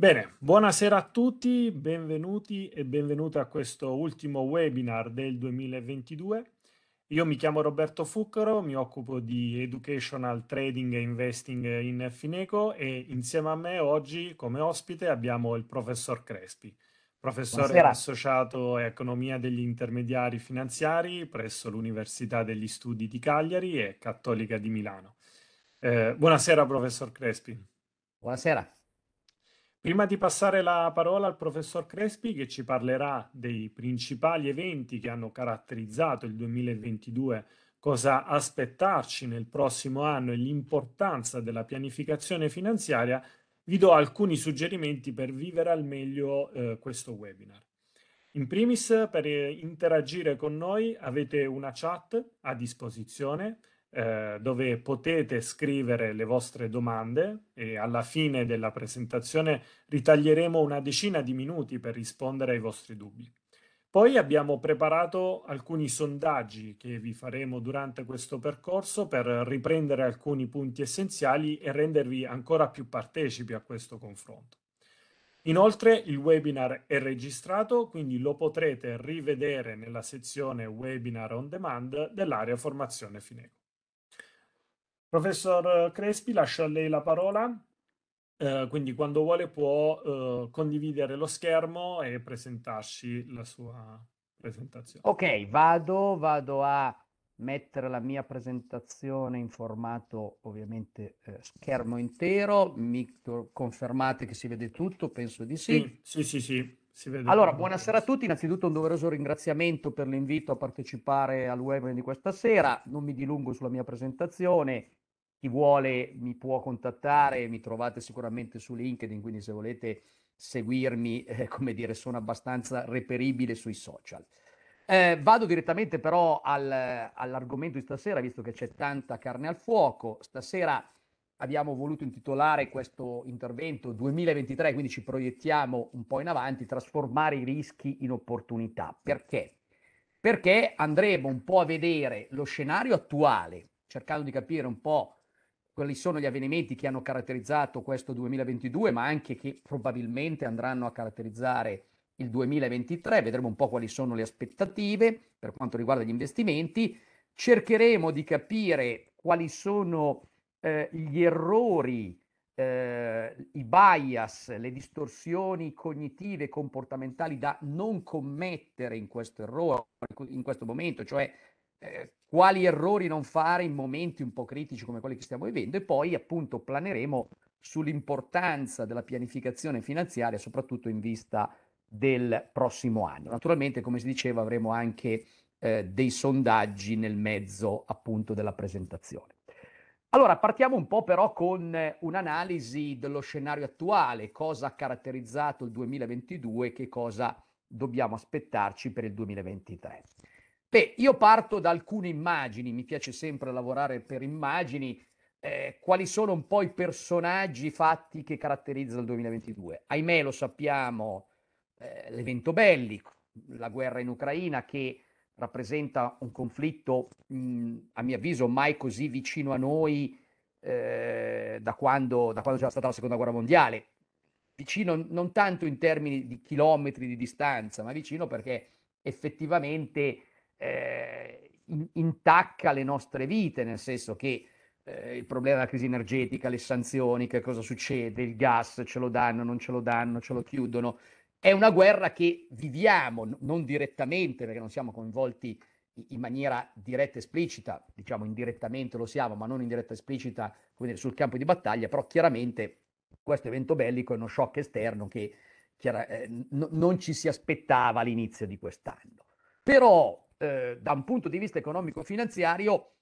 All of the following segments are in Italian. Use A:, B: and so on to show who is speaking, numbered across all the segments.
A: Bene, buonasera a tutti, benvenuti e benvenute a questo ultimo webinar del 2022. Io mi chiamo Roberto Fuccaro, mi occupo di Educational Trading e Investing in Fineco e insieme a me oggi come ospite abbiamo il professor Crespi, professore buonasera. associato a Economia degli Intermediari Finanziari presso l'Università degli Studi di Cagliari e Cattolica di Milano. Eh, buonasera professor Crespi. Buonasera. Prima di passare la parola al professor Crespi che ci parlerà dei principali eventi che hanno caratterizzato il 2022, cosa aspettarci nel prossimo anno e l'importanza della pianificazione finanziaria, vi do alcuni suggerimenti per vivere al meglio eh, questo webinar. In primis, per eh, interagire con noi avete una chat a disposizione eh, dove potete scrivere le vostre domande e alla fine della presentazione ritaglieremo una decina di minuti per rispondere ai vostri dubbi. Poi abbiamo preparato alcuni sondaggi che vi faremo durante questo percorso per riprendere alcuni punti essenziali e rendervi ancora più partecipi a questo confronto. Inoltre il webinar è registrato, quindi lo potrete rivedere nella sezione Webinar on Demand dell'area Formazione Fineco. Professor eh, Crespi, lascio a lei la parola. Eh, quindi quando vuole può eh, condividere lo schermo e presentarci la sua presentazione.
B: Ok, vado, vado a mettere la mia presentazione in formato ovviamente eh, schermo intero. Mi confermate che si vede tutto? Penso di sì. Sì, sì, sì. sì. Si vede allora, buonasera a tutti. Innanzitutto un doveroso ringraziamento per l'invito a partecipare al webinar di questa sera. Non mi dilungo sulla mia presentazione chi vuole mi può contattare, mi trovate sicuramente su LinkedIn, quindi se volete seguirmi, eh, come dire, sono abbastanza reperibile sui social. Eh, vado direttamente però al, all'argomento di stasera, visto che c'è tanta carne al fuoco. Stasera abbiamo voluto intitolare questo intervento 2023, quindi ci proiettiamo un po' in avanti, trasformare i rischi in opportunità. Perché? Perché andremo un po' a vedere lo scenario attuale, cercando di capire un po' quali sono gli avvenimenti che hanno caratterizzato questo 2022, ma anche che probabilmente andranno a caratterizzare il 2023. Vedremo un po' quali sono le aspettative per quanto riguarda gli investimenti. Cercheremo di capire quali sono eh, gli errori, eh, i bias, le distorsioni cognitive e comportamentali da non commettere in questo errore, in questo momento, cioè eh, quali errori non fare in momenti un po' critici come quelli che stiamo vivendo e poi appunto planeremo sull'importanza della pianificazione finanziaria soprattutto in vista del prossimo anno. Naturalmente, come si diceva, avremo anche eh, dei sondaggi nel mezzo appunto della presentazione. Allora, partiamo un po' però con un'analisi dello scenario attuale, cosa ha caratterizzato il 2022, e che cosa dobbiamo aspettarci per il 2023. Beh, io parto da alcune immagini, mi piace sempre lavorare per immagini. Eh, quali sono un po' i personaggi fatti che caratterizzano il 2022? Ahimè, lo sappiamo, eh, l'evento bellico, la guerra in Ucraina che rappresenta un conflitto, mh, a mio avviso, mai così vicino a noi eh, da, quando, da quando c'era stata la seconda guerra mondiale. Vicino non tanto in termini di chilometri di distanza, ma vicino perché effettivamente eh, intacca le nostre vite, nel senso che eh, il problema della crisi energetica, le sanzioni, che cosa succede, il gas, ce lo danno, non ce lo danno, ce lo chiudono. È una guerra che viviamo, non direttamente, perché non siamo coinvolti in maniera diretta e esplicita, diciamo indirettamente lo siamo, ma non in diretta esplicita come dire, sul campo di battaglia, però chiaramente questo evento bellico è uno shock esterno che chiara, eh, n- non ci si aspettava all'inizio di quest'anno. Però eh, da un punto di vista economico-finanziario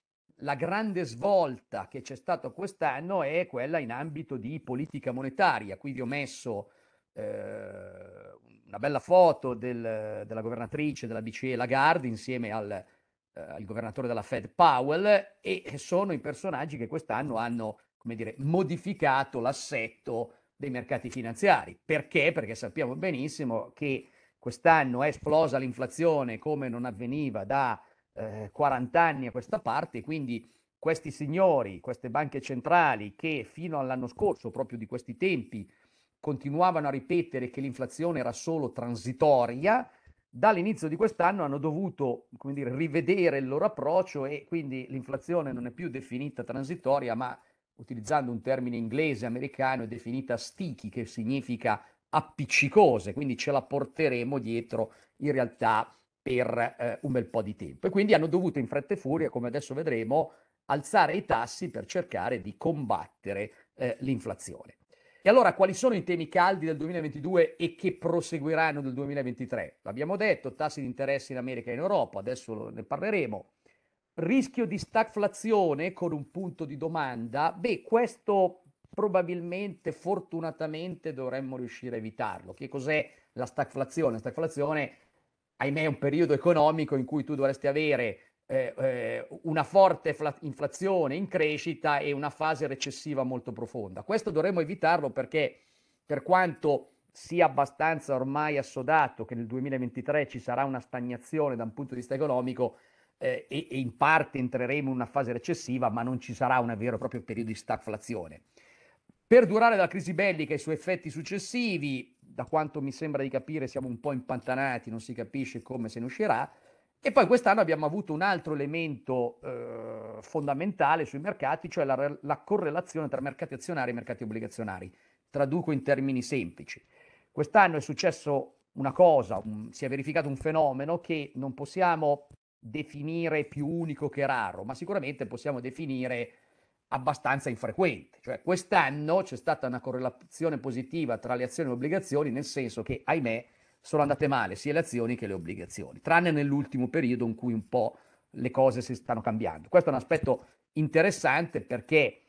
B: la grande svolta che c'è stata quest'anno è quella in ambito di politica monetaria. Qui vi ho messo eh, una bella foto del, della governatrice della BCE Lagarde insieme al, eh, al, governatore della Fed Powell e sono i personaggi che quest'anno hanno dire, modificato l'assetto dei mercati finanziari. Perché? Perché sappiamo benissimo che quest'anno è esplosa l'inflazione come non avveniva da eh, 40 anni a questa parte, quindi questi signori, queste banche centrali che fino all'anno scorso, proprio di questi tempi, continuavano a ripetere che l'inflazione era solo transitoria, dall'inizio di quest'anno hanno dovuto dire, rivedere il loro approccio e quindi l'inflazione non è più definita transitoria, ma utilizzando un termine inglese americano è definita sticky, che significa appiccicose, quindi ce la porteremo dietro in realtà per eh, un bel po' di tempo. E quindi hanno dovuto in fretta e furia, come adesso vedremo, alzare i tassi per cercare di combattere eh, l'inflazione. E allora quali sono i temi caldi del 2022 e che proseguiranno nel 2023? L'abbiamo detto, tassi di interesse in America e in Europa, adesso ne parleremo. Rischio di stagflazione con un punto di domanda? Beh, questo probabilmente, fortunatamente dovremmo riuscire a evitarlo. Che cos'è la stagflazione? La stagflazione, ahimè, è un periodo economico in cui tu dovresti avere eh, eh, una forte fla- inflazione in crescita e una fase recessiva molto profonda. Questo dovremmo evitarlo perché per quanto sia abbastanza ormai assodato che nel 2023 ci sarà una stagnazione da un punto di vista economico, eh, e, e, in parte entreremo in una fase recessiva, ma non ci sarà un vero e proprio periodo di stagflazione. Perdurare la crisi bellica e i suoi effetti successivi, da quanto mi sembra di capire siamo un po' impantanati, non si capisce come se ne uscirà. E poi quest'anno abbiamo avuto un altro elemento eh, fondamentale sui mercati, cioè la, la, correlazione tra mercati azionari e mercati obbligazionari. Traduco in termini semplici. Quest'anno è successo una cosa, un, si è verificato un fenomeno che non possiamo definire più unico che raro, ma sicuramente possiamo definire abbastanza infrequente. Cioè quest'anno c'è stata una correlazione positiva tra le azioni e le obbligazioni, nel senso che, ahimè, sono andate male sia le azioni che le obbligazioni, tranne nell'ultimo periodo in cui un po' le cose si stanno cambiando. Questo è un aspetto interessante perché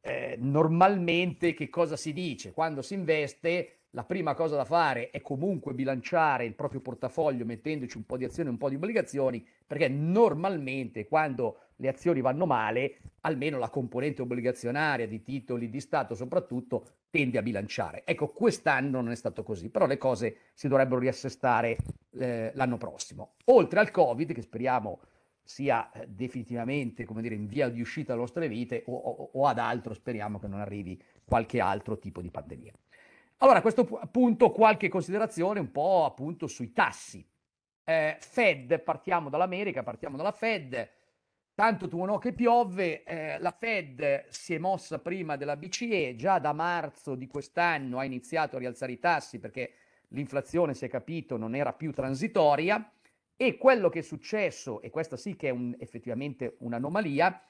B: eh, normalmente che cosa si dice? Quando si investe la prima cosa da fare è comunque bilanciare il proprio portafoglio mettendoci un po' di azioni e un po' di obbligazioni, perché normalmente quando le azioni vanno male, almeno la componente obbligazionaria di titoli di Stato soprattutto tende a bilanciare. Ecco, quest'anno non è stato così, però le cose si dovrebbero riassestare eh, l'anno prossimo. Oltre al Covid, che speriamo sia eh, definitivamente come dire, in via di uscita dalle nostre vite o, o, o ad altro, speriamo che non arrivi qualche altro tipo di pandemia. Allora, a questo punto qualche considerazione un po' appunto sui tassi. Eh, Fed, partiamo dall'America, partiamo dalla Fed, Tanto tuonò che piove, eh, la Fed si è mossa prima della BCE, già da marzo di quest'anno ha iniziato a rialzare i tassi perché l'inflazione, si è capito, non era più transitoria e quello che è successo, e questa sì che è un, effettivamente un'anomalia,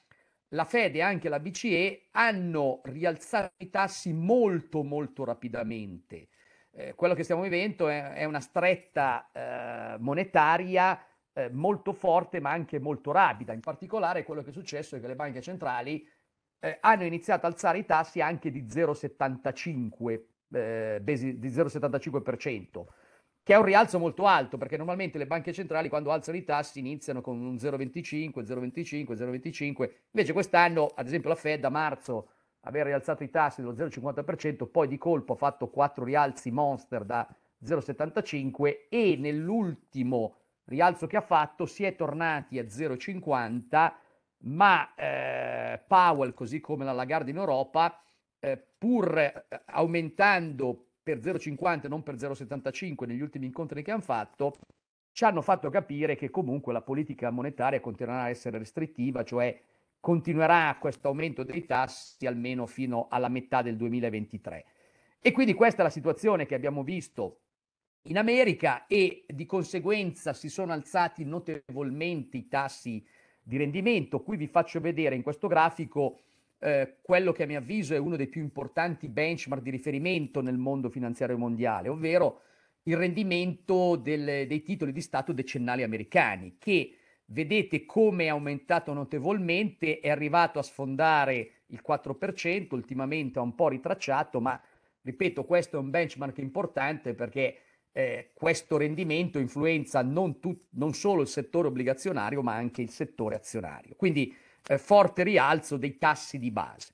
B: la Fed e anche la BCE hanno rialzato i tassi molto molto rapidamente. Eh, quello che stiamo vivendo è, è una stretta eh, monetaria eh, molto forte ma anche molto rapida. In particolare quello che è successo è che le banche centrali eh, hanno iniziato ad alzare i tassi anche di 0,75, eh, di 0,75%, che è un rialzo molto alto perché normalmente le banche centrali quando alzano i tassi iniziano con un 0,25, 0,25, 0,25, invece quest'anno ad esempio la Fed a marzo aver rialzato i tassi dello 0,50%, poi di colpo ha fatto quattro rialzi monster da 0,75 e nell'ultimo rialzo che ha fatto, si è tornati a 0,50, ma eh, Powell, così come la Lagarde in Europa, eh, pur eh, aumentando per 0,50 non per 0,75 negli ultimi incontri che hanno fatto, ci hanno fatto capire che comunque la politica monetaria continuerà a essere restrittiva, cioè continuerà questo aumento dei tassi almeno fino alla metà del 2023. E quindi questa è la situazione che abbiamo visto in America e di conseguenza si sono alzati notevolmente i tassi di rendimento. Qui vi faccio vedere in questo grafico eh, quello che a mio avviso è uno dei più importanti benchmark di riferimento nel mondo finanziario mondiale, ovvero il rendimento del, dei titoli di Stato decennali americani, che vedete come è aumentato notevolmente, è arrivato a sfondare il 4%, ultimamente ha un po' ritracciato, ma ripeto, questo è un benchmark importante perché eh, questo rendimento influenza non, tut- non, solo il settore obbligazionario ma anche il settore azionario. Quindi eh, forte rialzo dei tassi di base.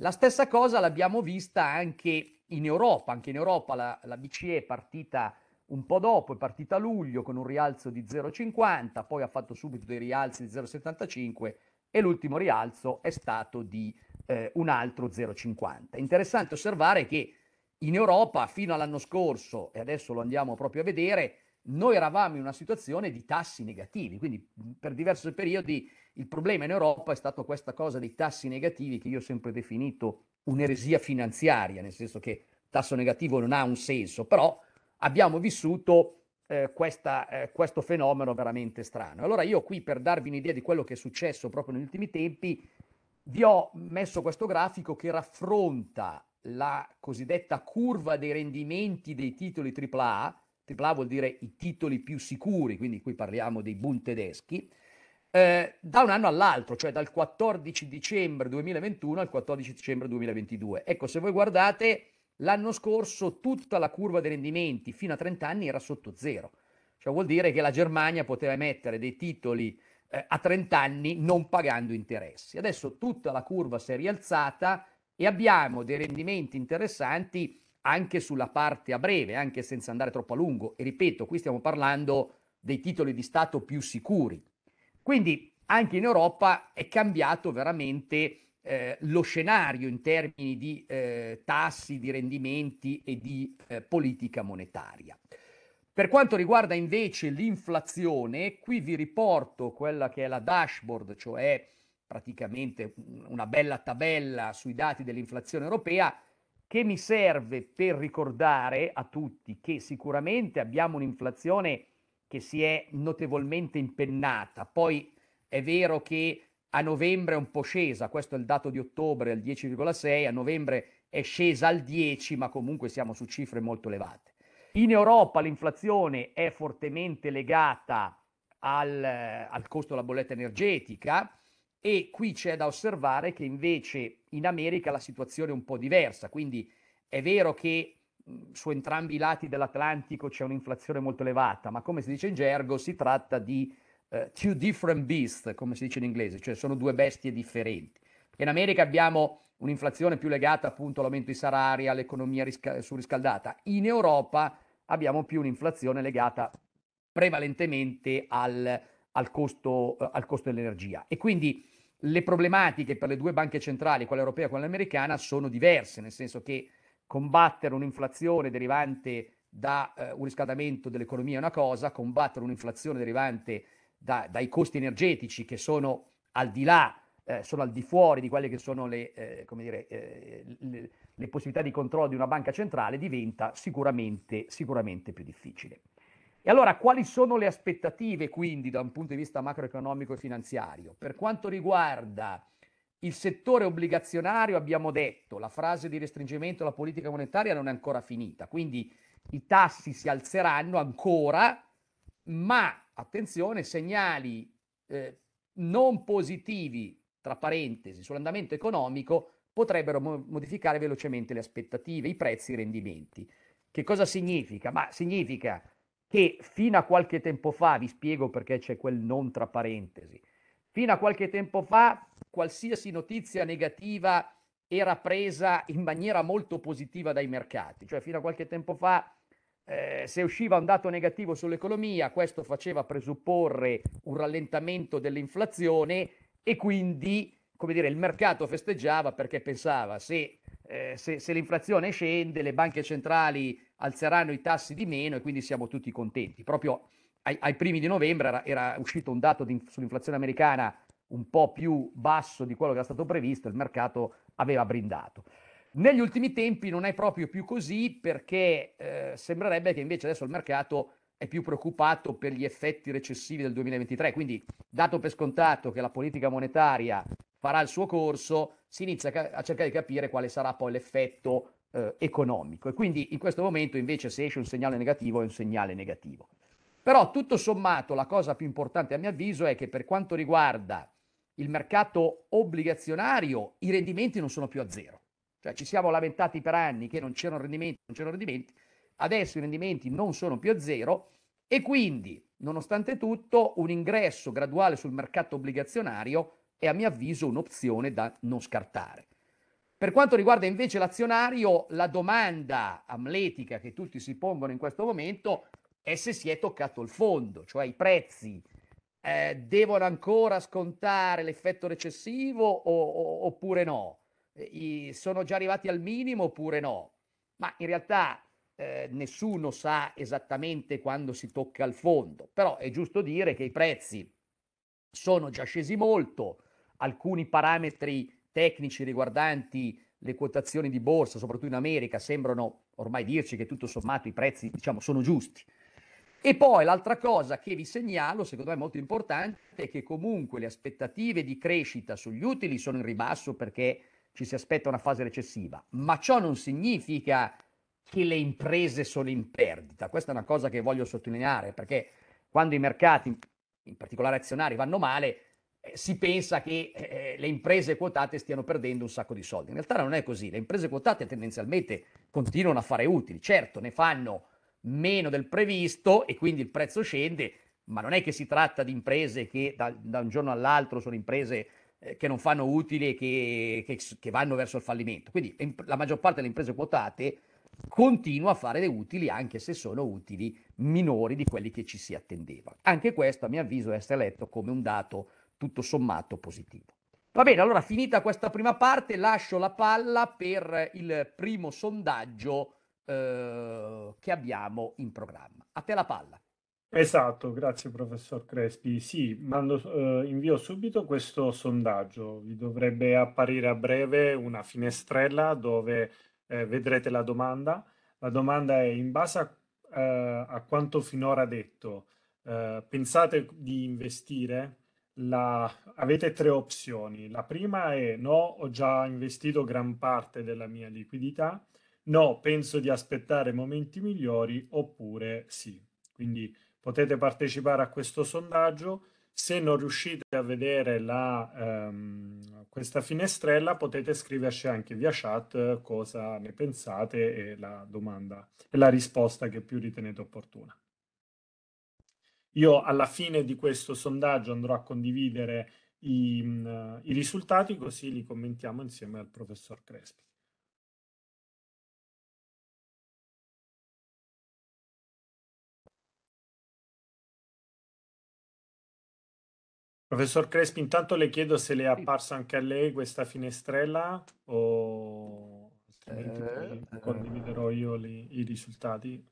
B: La stessa cosa l'abbiamo vista anche in Europa, anche in Europa la, la BCE è partita un po' dopo, è partita a luglio con un rialzo di 0,50, poi ha fatto subito dei rialzi di 0,75 e l'ultimo rialzo è stato di eh, un altro 0,50. Interessante osservare che in Europa fino all'anno scorso, e adesso lo andiamo proprio a vedere, noi eravamo in una situazione di tassi negativi, quindi per diversi periodi il problema in Europa è stato questa cosa dei tassi negativi che io ho sempre definito un'eresia finanziaria, nel senso che tasso negativo non ha un senso, però abbiamo vissuto eh, questa, eh, questo fenomeno veramente strano. Allora io qui per darvi un'idea di quello che è successo proprio negli ultimi tempi, vi ho messo questo grafico che raffronta la cosiddetta curva dei rendimenti dei titoli AAA, AAA vuol dire i titoli più sicuri, quindi qui parliamo dei Bund tedeschi, eh, da un anno all'altro, cioè dal 14 dicembre 2021 al 14 dicembre 2022. Ecco, se voi guardate, l'anno scorso tutta la curva dei rendimenti fino a 30 anni era sotto zero, cioè vuol dire che la Germania poteva emettere dei titoli eh, a 30 anni non pagando interessi. Adesso tutta la curva si è rialzata e abbiamo dei rendimenti interessanti anche sulla parte a breve, anche senza andare troppo a lungo. E ripeto, qui stiamo parlando dei titoli di Stato più sicuri. Quindi anche in Europa è cambiato veramente eh, lo scenario in termini di eh, tassi, di rendimenti e di eh, politica monetaria. Per quanto riguarda invece l'inflazione, qui vi riporto quella che è la dashboard, cioè praticamente una bella tabella sui dati dell'inflazione europea che mi serve per ricordare a tutti che sicuramente abbiamo un'inflazione che si è notevolmente impennata. Poi è vero che a novembre è un po' scesa, questo è il dato di ottobre al 10,6, a novembre è scesa al 10, ma comunque siamo su cifre molto elevate. In Europa l'inflazione è fortemente legata al, al costo della bolletta energetica, e qui c'è da osservare che invece in America la situazione è un po' diversa, quindi è vero che su entrambi i lati dell'Atlantico c'è un'inflazione molto elevata, ma come si dice in gergo si tratta di uh, two different beasts, come si dice in inglese, cioè sono due bestie differenti. In America abbiamo un'inflazione più legata appunto all'aumento dei salari, all'economia risca- surriscaldata. In Europa abbiamo più un'inflazione legata prevalentemente al, al, costo, al costo dell'energia. E quindi le problematiche per le due banche centrali, quella europea e quella americana, sono diverse, nel senso che combattere un'inflazione derivante da eh, un riscaldamento dell'economia è una cosa, combattere un'inflazione derivante da, dai costi energetici che sono al di là, eh, sono al di fuori di quelle che sono le, eh, dire, eh, le, le possibilità di controllo di una banca centrale, diventa sicuramente, sicuramente più difficile. E allora quali sono le aspettative quindi da un punto di vista macroeconomico e finanziario? Per quanto riguarda il settore obbligazionario, abbiamo detto, la frase di restringimento della politica monetaria non è ancora finita, quindi i tassi si alzeranno ancora, ma attenzione, segnali eh, non positivi, tra parentesi, sull'andamento economico potrebbero mo- modificare velocemente le aspettative, i prezzi, i rendimenti. Che cosa significa? Ma significa che fino a qualche tempo fa, vi spiego perché c'è quel non tra parentesi, fino a qualche tempo fa qualsiasi notizia negativa era presa in maniera molto positiva dai mercati, cioè fino a qualche tempo fa eh, se usciva un dato negativo sull'economia, questo faceva presupporre un rallentamento dell'inflazione e quindi, come dire, il mercato festeggiava perché pensava se eh, se, se, l'inflazione scende, le banche centrali alzeranno i tassi di meno e quindi siamo tutti contenti. Proprio ai, ai primi di novembre era, era uscito un dato di, sull'inflazione americana un po' più basso di quello che era stato previsto, il mercato aveva brindato. Negli ultimi tempi non è proprio più così perché eh, sembrerebbe che invece adesso il mercato è più preoccupato per gli effetti recessivi del 2023, quindi dato per scontato che la politica monetaria farà il suo corso, si inizia a cercare di capire quale sarà poi l'effetto eh, economico. E quindi in questo momento invece se esce un segnale negativo è un segnale negativo. Però tutto sommato la cosa più importante a mio avviso è che per quanto riguarda il mercato obbligazionario i rendimenti non sono più a zero. Cioè ci siamo lamentati per anni che non c'erano rendimenti, non c'erano rendimenti, adesso i rendimenti non sono più a zero e quindi, nonostante tutto, un ingresso graduale sul mercato obbligazionario è a mio avviso un'opzione da non scartare. Per quanto riguarda invece l'azionario, la domanda amletica che tutti si pongono in questo momento è se si è toccato il fondo, cioè i prezzi eh, devono ancora scontare l'effetto recessivo o, o, oppure no? Eh, I, sono già arrivati al minimo oppure no? Ma in realtà eh, nessuno sa esattamente quando si tocca il fondo, però è giusto dire che i prezzi sono già scesi molto, alcuni parametri tecnici riguardanti le quotazioni di borsa, soprattutto in America, sembrano ormai dirci che tutto sommato i prezzi diciamo, sono giusti. E poi l'altra cosa che vi segnalo, secondo me molto importante, è che comunque le aspettative di crescita sugli utili sono in ribasso perché ci si aspetta una fase recessiva, ma ciò non significa che le imprese sono in perdita. Questa è una cosa che voglio sottolineare perché quando i mercati, in particolare azionari, vanno male, eh, si pensa che eh, le imprese quotate stiano perdendo un sacco di soldi. In realtà non è così, le imprese quotate tendenzialmente continuano a fare utili, certo ne fanno meno del previsto e quindi il prezzo scende, ma non è che si tratta di imprese che da, da un giorno all'altro sono imprese eh, che non fanno utili e che, che, che, vanno verso il fallimento. Quindi la maggior parte delle imprese quotate continua a fare le utili anche se sono utili minori di quelli che ci si attendeva. Anche questo a mio avviso deve essere letto come un dato tutto sommato positivo. Va bene, allora finita questa prima parte, lascio la palla per il primo sondaggio eh, che abbiamo in programma. A te la palla.
A: Esatto, grazie professor Crespi. Sì, mando, eh, invio subito questo sondaggio. Vi dovrebbe apparire a breve una finestrella dove eh, vedrete la domanda. La domanda è in base a, eh, a quanto finora detto, eh, pensate di investire la... avete tre opzioni. La prima è no, ho già investito gran parte della mia liquidità, no, penso di aspettare momenti migliori, oppure sì. Quindi potete partecipare a questo sondaggio. Se non riuscite a vedere la, ehm, questa finestrella potete scriverci anche via chat eh, cosa ne pensate e la domanda e la risposta che più ritenete opportuna. Io alla fine di questo sondaggio andrò a condividere i, i risultati così li commentiamo insieme al professor Crespi. Professor Crespi, intanto le chiedo se le è apparsa anche a lei questa finestrella o altrimenti eh, eh. condividerò io li, i risultati.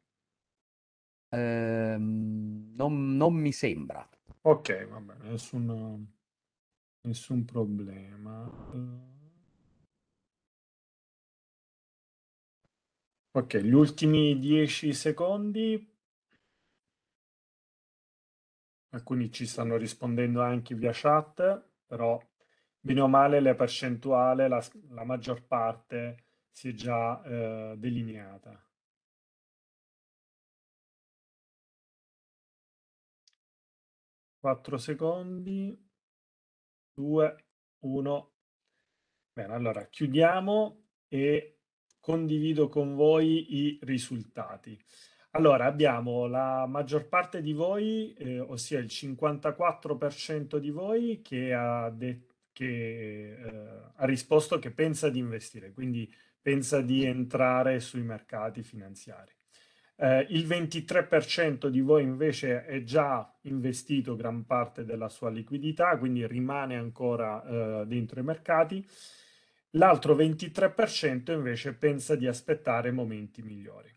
B: Ehm, non, non mi sembra. Ok, va
A: bene, nessun, nessun problema.
C: Ok, gli ultimi 10
A: secondi. Alcuni ci stanno rispondendo anche via chat, però bene o male la percentuale, la, la maggior parte si è già eh, delineata. 4 secondi, 2, 1. Bene, allora chiudiamo e condivido con voi i risultati. Allora, abbiamo la maggior parte di voi, eh, ossia il 54% di voi che ha, detto che, eh, ha risposto che pensa di investire, quindi pensa di entrare sui mercati finanziari. Eh, il 23% di voi invece è già investito gran parte della sua liquidità, quindi rimane ancora eh, dentro i mercati. L'altro 23% invece pensa di aspettare momenti migliori.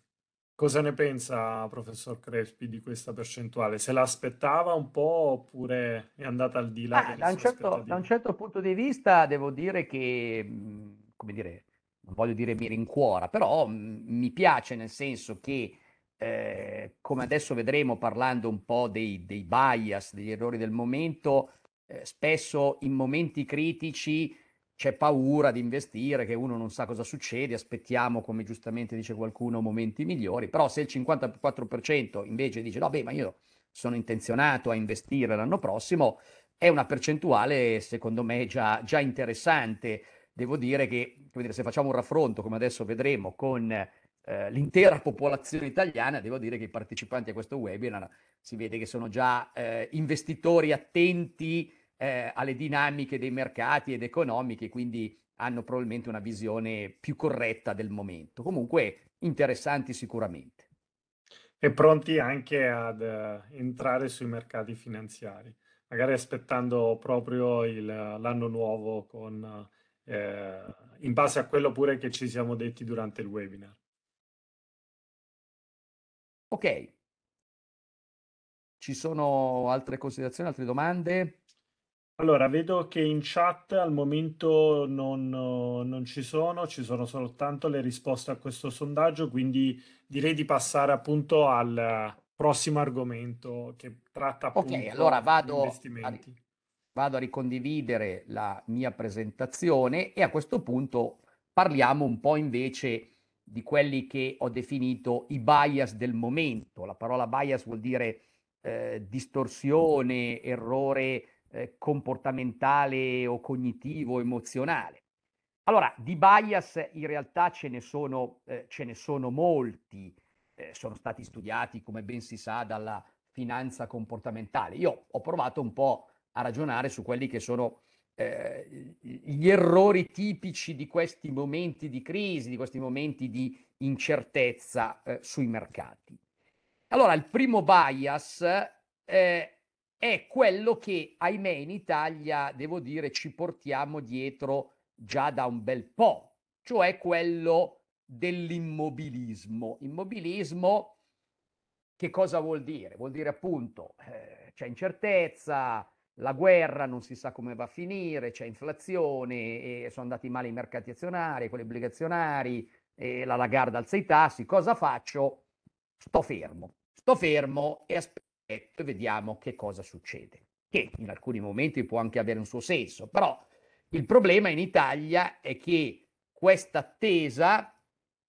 A: Cosa ne pensa professor Crespi di questa percentuale? Se l'aspettava un po' oppure è andata al di là? Ah, da, un certo, da,
B: un certo, punto di vista devo dire che, mm, come dire, non voglio dire mi rincuora, però mm, mi piace nel senso che eh, come adesso vedremo parlando un po' dei, dei bias, degli errori del momento, eh, spesso in momenti critici c'è paura di investire, che uno non sa cosa succede, aspettiamo, come giustamente dice qualcuno, momenti migliori, però se il 54% invece dice no, beh, ma io sono intenzionato a investire l'anno prossimo, è una percentuale secondo me già, già interessante. Devo dire che dire, se facciamo un raffronto, come adesso vedremo, con eh, l'intera popolazione italiana, devo dire che i partecipanti a questo webinar si vede che sono già eh, investitori attenti eh, alle dinamiche dei mercati ed economiche, quindi hanno probabilmente una visione più corretta del momento. Comunque interessanti sicuramente.
A: E pronti anche ad uh, entrare sui mercati finanziari, magari aspettando proprio il, l'anno nuovo con, uh, in base a quello pure che ci siamo detti durante il webinar.
B: Ok, ci sono altre considerazioni, altre domande?
A: Allora, vedo che in chat al momento non, non, ci sono, ci sono soltanto le risposte a questo sondaggio, quindi direi di passare
B: appunto al prossimo argomento che
A: tratta appunto Ok, allora vado a,
B: vado a ricondividere la mia presentazione e a questo punto parliamo un po' invece di quelli che ho definito i bias del momento. La parola bias vuol dire eh, distorsione, errore eh, comportamentale o cognitivo, emozionale. Allora, di bias in realtà ce ne sono, eh, ce ne sono molti, eh, sono stati studiati, come ben si sa, dalla finanza comportamentale. Io ho provato un po' a ragionare su quelli che sono eh, gli errori tipici di questi momenti di crisi, di questi momenti di incertezza eh, sui mercati. Allora, il primo bias eh, è quello che, ahimè, in Italia, devo dire, ci portiamo dietro già da un bel po', cioè quello dell'immobilismo. Immobilismo che cosa vuol dire? Vuol dire appunto eh, c'è incertezza, la guerra non si sa come va a finire, c'è inflazione, e sono andati male i mercati azionari, quelli obbligazionari, e la Lagarde alza i tassi, cosa faccio? Sto fermo, sto fermo e aspetto e vediamo che cosa succede, che in alcuni momenti può anche avere un suo senso, però il problema in Italia è che questa attesa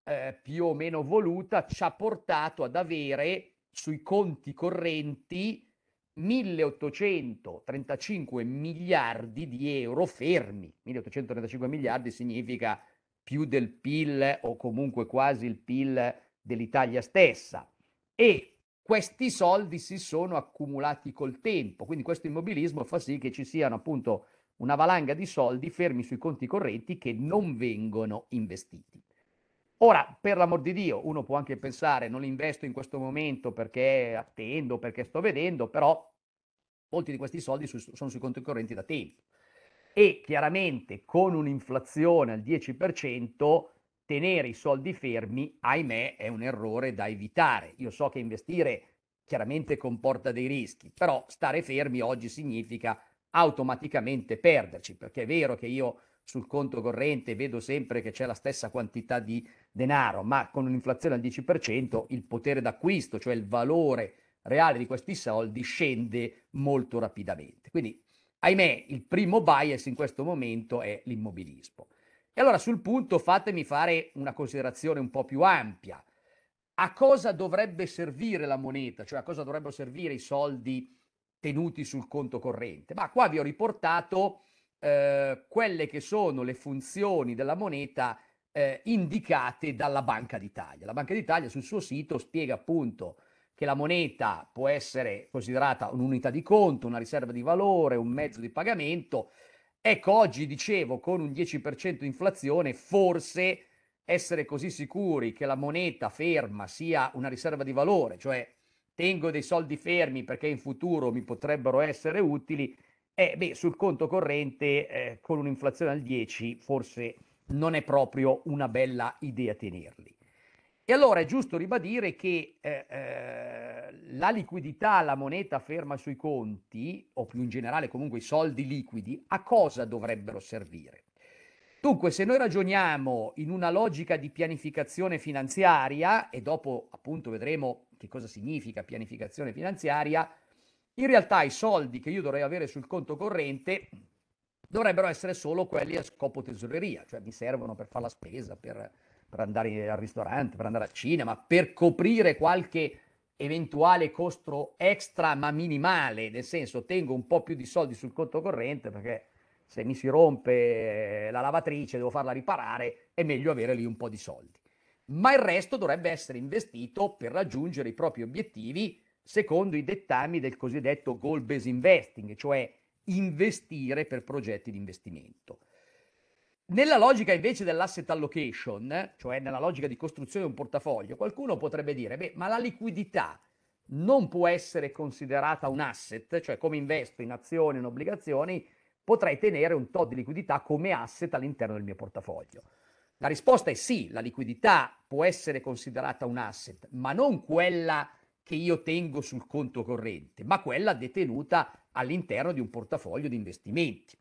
B: eh, più o meno voluta ci ha portato ad avere sui conti correnti 1835 miliardi di euro fermi. 1835 miliardi significa più del PIL o comunque quasi il PIL dell'Italia stessa. E questi soldi si sono accumulati col tempo, quindi questo immobilismo fa sì che ci siano appunto una valanga di soldi fermi sui conti correnti che non vengono investiti. Ora, per l'amor di Dio, uno può anche pensare non investo in questo momento perché attendo, perché sto vedendo, però molti di questi soldi su, sono sui conti correnti da tempo. E chiaramente con un'inflazione al 10%, tenere i soldi fermi, ahimè, è un errore da evitare. Io so che investire chiaramente comporta dei rischi, però stare fermi oggi significa automaticamente perderci, perché è vero che io sul conto corrente vedo sempre che c'è la stessa quantità di denaro, ma con un'inflazione al 10% il potere d'acquisto, cioè il valore reale di questi soldi, scende molto rapidamente. Quindi, ahimè, il primo bias in questo momento è l'immobilismo. E allora sul punto fatemi fare una considerazione un po' più ampia. A cosa dovrebbe servire la moneta, cioè a cosa dovrebbero servire i soldi tenuti sul conto corrente? Ma qua vi ho riportato eh, quelle che sono le funzioni della moneta eh, indicate dalla Banca d'Italia. La Banca d'Italia sul suo sito spiega appunto che la moneta può essere considerata un'unità di conto, una riserva di valore, un mezzo di pagamento. Ecco, oggi dicevo con un 10% inflazione, forse essere così sicuri che la moneta ferma sia una riserva di valore, cioè tengo dei soldi fermi perché in futuro mi potrebbero essere utili, eh, beh, sul conto corrente, eh, con un'inflazione al 10, forse non è proprio una bella idea tenerli. E allora è giusto ribadire che eh, eh, la liquidità, la moneta ferma sui conti, o più in generale comunque i soldi liquidi, a cosa dovrebbero servire? Dunque, se noi ragioniamo in una logica di pianificazione finanziaria, e dopo appunto vedremo che cosa significa pianificazione finanziaria, in realtà i soldi che io dovrei avere sul conto corrente dovrebbero essere solo quelli a scopo tesoreria, cioè mi servono per fare la spesa, per, per andare al ristorante, per andare al cinema, per coprire qualche eventuale costo extra ma minimale, nel senso tengo un po' più di soldi sul conto corrente perché se mi si rompe la lavatrice devo farla riparare, è meglio avere lì un po' di soldi. Ma il resto dovrebbe essere investito per raggiungere i propri obiettivi secondo i dettami del cosiddetto goal-based investing, cioè investire per progetti di investimento. Nella logica invece dell'asset allocation, cioè nella logica di costruzione di un portafoglio, qualcuno potrebbe dire, beh, ma la liquidità non può essere considerata un asset, cioè come investo in azioni, in obbligazioni, potrei tenere un tot di liquidità come asset all'interno del mio portafoglio. La risposta è sì, la liquidità può essere considerata un asset, ma non quella che io tengo sul conto corrente, ma quella detenuta all'interno di un portafoglio di investimenti.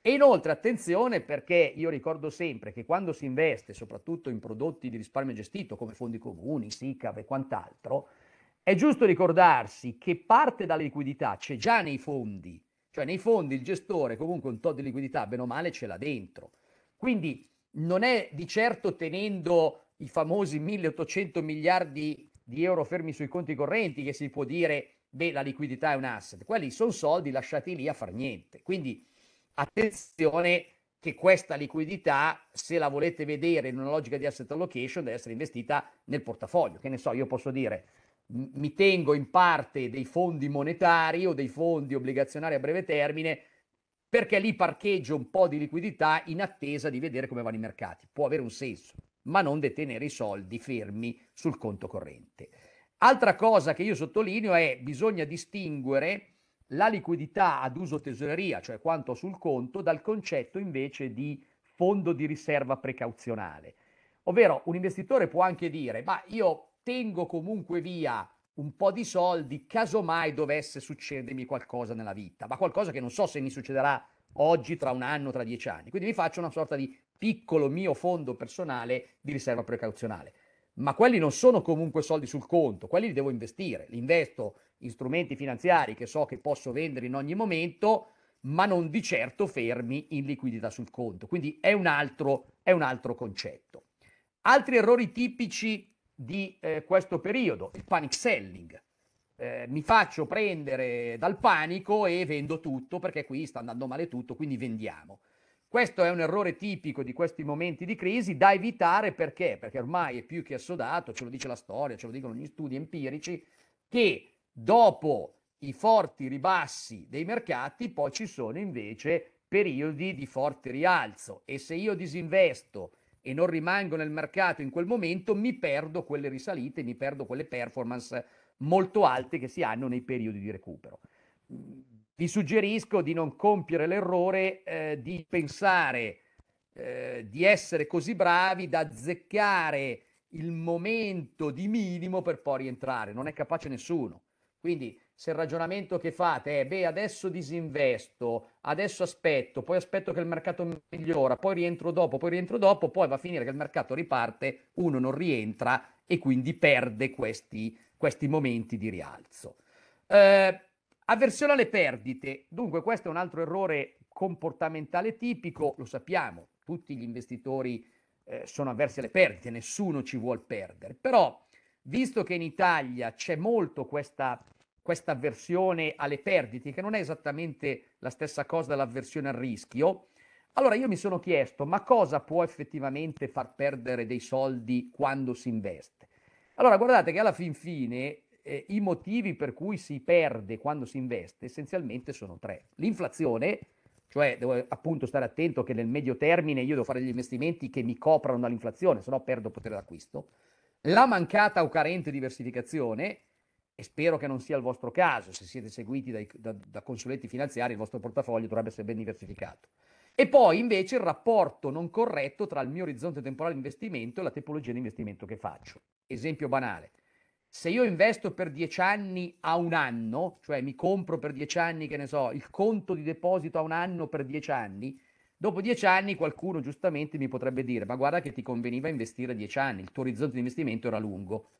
B: E inoltre attenzione perché io ricordo sempre che quando si investe soprattutto in prodotti di risparmio gestito come fondi comuni, SICAV e quant'altro, è giusto ricordarsi che parte della liquidità c'è già nei fondi, cioè nei fondi il gestore comunque un tot di liquidità, bene o male, ce l'ha dentro. Quindi non è di certo tenendo i famosi 1800 miliardi di euro fermi sui conti correnti che si può dire, beh, la liquidità è un asset. Quelli sono soldi lasciati lì a far niente. Quindi attenzione che questa liquidità, se la volete vedere in una logica di asset allocation, deve essere investita nel portafoglio. Che ne so, io posso dire, mi tengo in parte dei fondi monetari o dei fondi obbligazionari a breve termine perché lì parcheggio un po' di liquidità in attesa di vedere come vanno i mercati. Può avere un senso ma non detenere i soldi fermi sul conto corrente. Altra cosa che io sottolineo è bisogna distinguere la liquidità ad uso tesoreria, cioè quanto sul conto, dal concetto invece di fondo di riserva precauzionale. Ovvero un investitore può anche dire, ma io tengo comunque via un po' di soldi casomai dovesse succedermi qualcosa nella vita, ma qualcosa che non so se mi succederà oggi, tra un anno, tra dieci anni. Quindi mi faccio una sorta di piccolo mio fondo personale di riserva precauzionale. Ma quelli non sono comunque soldi sul conto, quelli li devo investire, li investo in strumenti finanziari che so che posso vendere in ogni momento, ma non di certo fermi in liquidità sul conto. Quindi è un altro, è un altro concetto. Altri errori tipici di eh, questo periodo, il panic selling. Eh, mi faccio prendere dal panico e vendo tutto perché qui sta andando male tutto, quindi vendiamo. Questo è un errore tipico di questi momenti di crisi da evitare perché? Perché ormai è più che assodato, ce lo dice la storia, ce lo dicono gli studi empirici, che dopo i forti ribassi dei mercati poi ci sono invece periodi di forte rialzo e se io disinvesto e non rimango nel mercato in quel momento mi perdo quelle risalite, mi perdo quelle performance molto alte che si hanno nei periodi di recupero vi suggerisco di non compiere l'errore eh, di pensare eh, di essere così bravi da azzeccare il momento di minimo per poi rientrare. Non è capace nessuno. Quindi se il ragionamento che fate è, beh, adesso disinvesto, adesso aspetto, poi aspetto che il mercato migliora, poi rientro dopo, poi rientro dopo, poi va a finire che il mercato riparte, uno non rientra e quindi perde questi, questi momenti di rialzo. Eh, Avversione alle perdite. Dunque, questo è un altro errore comportamentale tipico, lo sappiamo, tutti gli investitori eh, sono avversi alle perdite, nessuno ci vuole perdere. Però, visto che in Italia c'è molto questa, questa avversione alle perdite, che non è esattamente la stessa cosa dell'avversione al rischio, allora io mi sono chiesto, ma cosa può effettivamente far perdere dei soldi quando si investe? Allora, guardate che alla fin fine eh, i motivi per cui si perde quando si investe essenzialmente sono tre. L'inflazione, cioè devo appunto stare attento che nel medio termine io devo fare degli investimenti che mi coprano dall'inflazione, se no perdo potere d'acquisto. La mancata o carente diversificazione, e spero che non sia il vostro caso, se siete seguiti dai, da, da consulenti finanziari il vostro portafoglio dovrebbe essere ben diversificato. E poi invece il rapporto non corretto tra il mio orizzonte temporale di investimento e la tipologia di investimento che faccio. Esempio banale se io investo per 10 anni a un anno, cioè mi compro per 10 anni, che ne so, il conto di deposito a un anno per 10 anni, dopo 10 anni qualcuno giustamente mi potrebbe dire, ma guarda che ti conveniva investire 10 anni, il tuo orizzonte di investimento era lungo.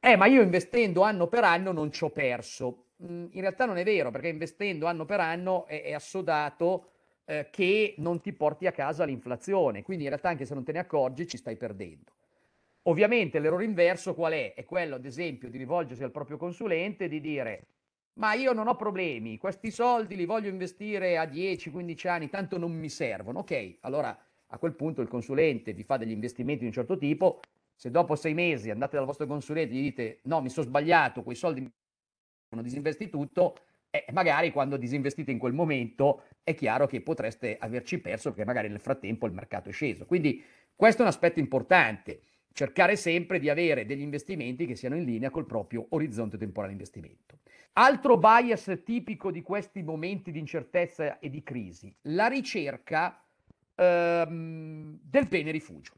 B: Eh, ma io investendo anno per anno non ci ho perso. Mm, in realtà non è vero, perché investendo anno per anno è, è assodato eh, che non ti porti a casa l'inflazione, quindi in realtà anche se non te ne accorgi ci stai perdendo. Ovviamente l'errore inverso qual è? È quello, ad esempio, di rivolgersi al proprio consulente e di dire ma io non ho problemi, questi soldi li voglio investire a 10-15 anni, tanto non mi servono. Ok, allora a quel punto il consulente vi fa degli investimenti di un certo tipo, se dopo sei mesi andate dal vostro consulente e gli dite no, mi sono sbagliato, quei soldi mi sono disinvesti tutto, eh, magari quando disinvestite in quel momento è chiaro che potreste averci perso perché magari nel frattempo il mercato è sceso. Quindi questo è un aspetto importante cercare sempre di avere degli investimenti che siano in linea col proprio orizzonte temporale di investimento. Altro bias tipico di questi momenti di incertezza e di crisi, la ricerca ehm, del bene rifugio,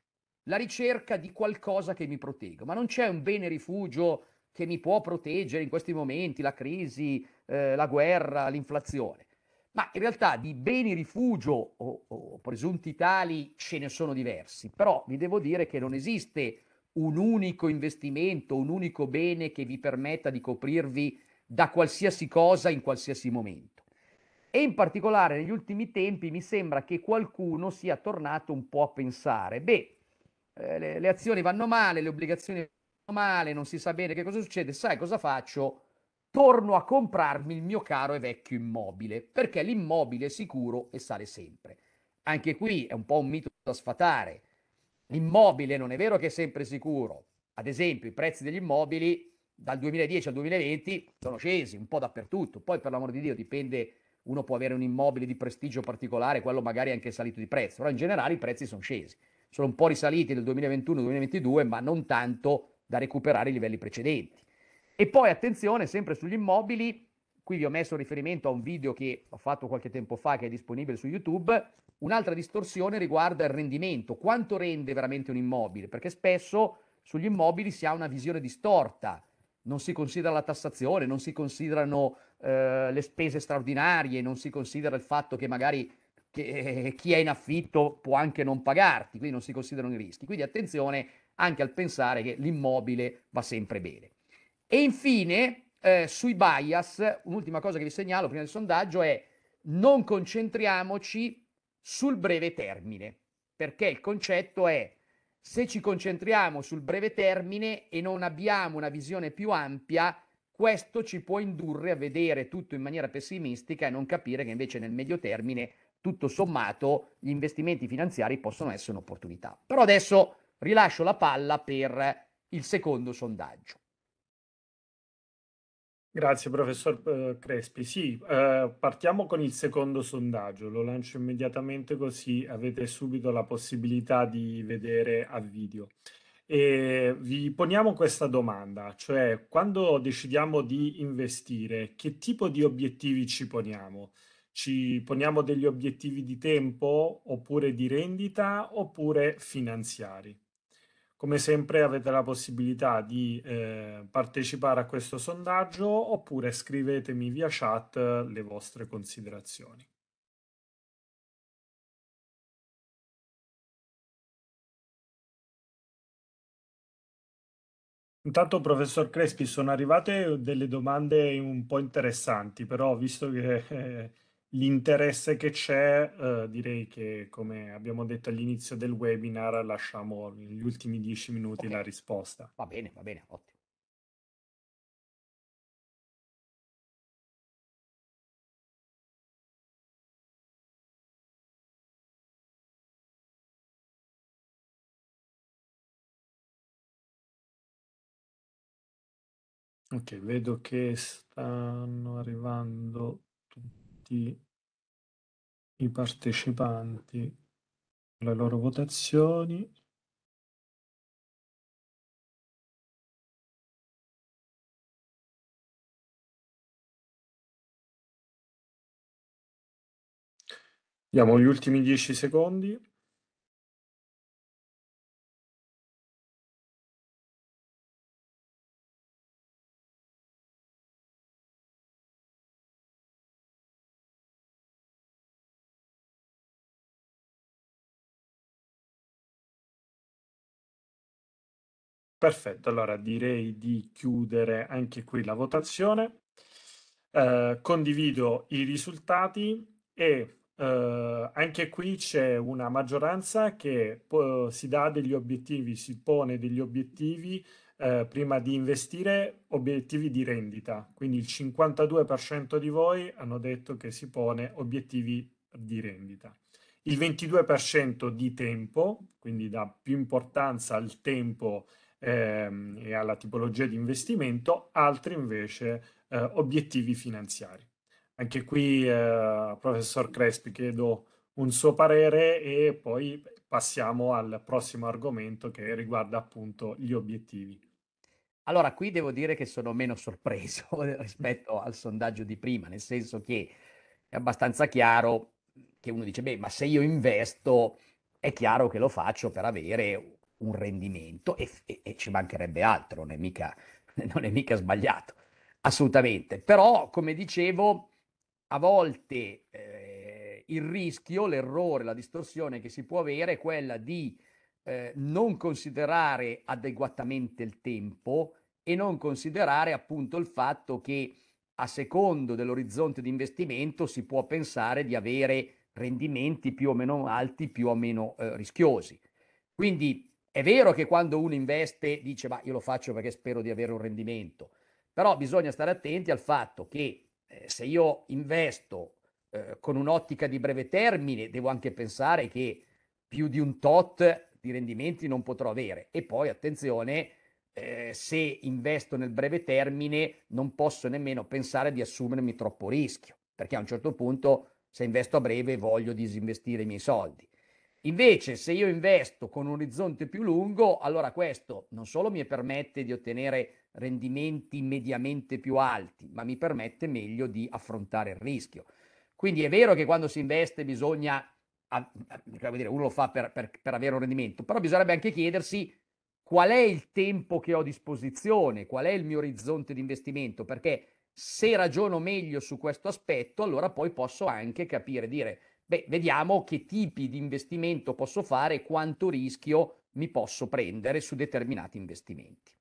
B: la ricerca di qualcosa che mi protegga, ma non c'è un bene rifugio che mi può proteggere in questi momenti, la crisi, eh, la guerra, l'inflazione ma in realtà di beni rifugio o, o, presunti tali ce ne sono diversi, però vi devo dire che non esiste un unico investimento, un unico bene che vi permetta di coprirvi da qualsiasi cosa in qualsiasi momento. E in particolare negli ultimi tempi mi sembra che qualcuno sia tornato un po' a pensare, beh, eh, le, le azioni vanno male, le obbligazioni vanno male, non si sa bene che cosa succede, sai cosa faccio? torno a comprarmi il mio caro e vecchio immobile, perché l'immobile è sicuro e sale sempre. Anche qui è un po' un mito da sfatare. L'immobile non è vero che è sempre sicuro. Ad esempio, i prezzi degli immobili dal 2010 al 2020 sono scesi un po' dappertutto. Poi, per l'amor di Dio, dipende, uno può avere un immobile di prestigio particolare, quello magari è anche salito di prezzo, però in generale i prezzi sono scesi. Sono un po' risaliti nel 2021-2022, ma non tanto da recuperare i livelli precedenti. E poi attenzione, sempre sugli immobili, qui vi ho messo riferimento a un video che ho fatto qualche tempo fa che è disponibile su YouTube, un'altra distorsione riguarda il rendimento, quanto rende veramente un immobile, perché spesso sugli immobili si ha una visione distorta, non si considera la tassazione, non si considerano eh, le spese straordinarie, non si considera il fatto che magari che, eh, chi è in affitto può anche non pagarti, quindi non si considerano i rischi. Quindi attenzione anche al pensare che l'immobile va sempre bene. E infine, eh, sui bias, un'ultima cosa che vi segnalo prima del sondaggio è non concentriamoci sul breve termine, perché il concetto è se ci concentriamo sul breve termine e non abbiamo una visione più ampia, questo ci può indurre a vedere tutto in maniera pessimistica e non capire che invece nel medio termine, tutto sommato, gli investimenti finanziari possono essere un'opportunità. Però adesso rilascio la palla per il secondo sondaggio.
A: Grazie professor eh, Crespi. Sì, eh, partiamo con il secondo sondaggio, lo lancio immediatamente così avete subito la possibilità di vedere a video. E vi poniamo questa domanda, cioè quando decidiamo di investire, che tipo di obiettivi ci poniamo? Ci poniamo degli obiettivi di tempo oppure di rendita oppure finanziari? Come sempre avete la possibilità di eh, partecipare a questo sondaggio oppure scrivetemi via chat eh, le vostre considerazioni. Intanto, professor Crespi, sono arrivate delle domande un po' interessanti, però visto che eh, l'interesse che c'è, eh, direi che come abbiamo detto all'inizio del webinar, lasciamo negli ultimi dieci minuti okay. la risposta. Va bene, va bene, ottimo. Ok, vedo che stanno arrivando tutti i partecipanti le loro votazioni.
C: Diamo gli ultimi 10 secondi.
A: Perfetto, allora direi di chiudere anche qui la votazione. Eh, condivido i risultati e eh, anche qui c'è una maggioranza che po- si dà degli obiettivi, si pone degli obiettivi eh, prima di investire, obiettivi di rendita. Quindi il 52% di voi hanno detto che si pone obiettivi di rendita il 22% di tempo, quindi dà più importanza al tempo ehm, e alla tipologia di investimento, altri invece eh, obiettivi finanziari. Anche qui, eh, professor Crespi, chiedo un suo parere e poi passiamo al prossimo argomento che riguarda appunto gli obiettivi.
B: Allora, qui devo dire che sono meno sorpreso rispetto al sondaggio di prima, nel senso che è abbastanza chiaro che uno dice, beh, ma se io investo è chiaro che lo faccio per avere un rendimento e, e, e ci mancherebbe altro, non è, mica, non è mica sbagliato, assolutamente. Però, come dicevo, a volte eh, il rischio, l'errore, la distorsione che si può avere è quella di eh, non considerare adeguatamente il tempo e non considerare appunto il fatto che a secondo dell'orizzonte di investimento si può pensare di avere rendimenti più o meno alti, più o meno eh, rischiosi. Quindi è vero che quando uno investe dice ma io lo faccio perché spero di avere un rendimento, però bisogna stare attenti al fatto che eh, se io investo eh, con un'ottica di breve termine devo anche pensare che più di un tot di rendimenti non potrò avere e poi attenzione eh, se investo nel breve termine non posso nemmeno pensare di assumermi troppo rischio perché a un certo punto se investo a breve voglio disinvestire i miei soldi Invece, se io investo con un orizzonte più lungo, allora questo non solo mi permette di ottenere rendimenti mediamente più alti, ma mi permette meglio di affrontare il rischio. Quindi è vero che quando si investe bisogna, cioè, dire, uno lo fa per, per, per avere un rendimento, però bisognerebbe anche chiedersi qual è il tempo che ho a disposizione, qual è il mio orizzonte di investimento, perché se ragiono meglio su questo aspetto, allora poi posso anche capire, dire Beh, vediamo che tipi di investimento posso fare e quanto rischio mi posso prendere su determinati investimenti.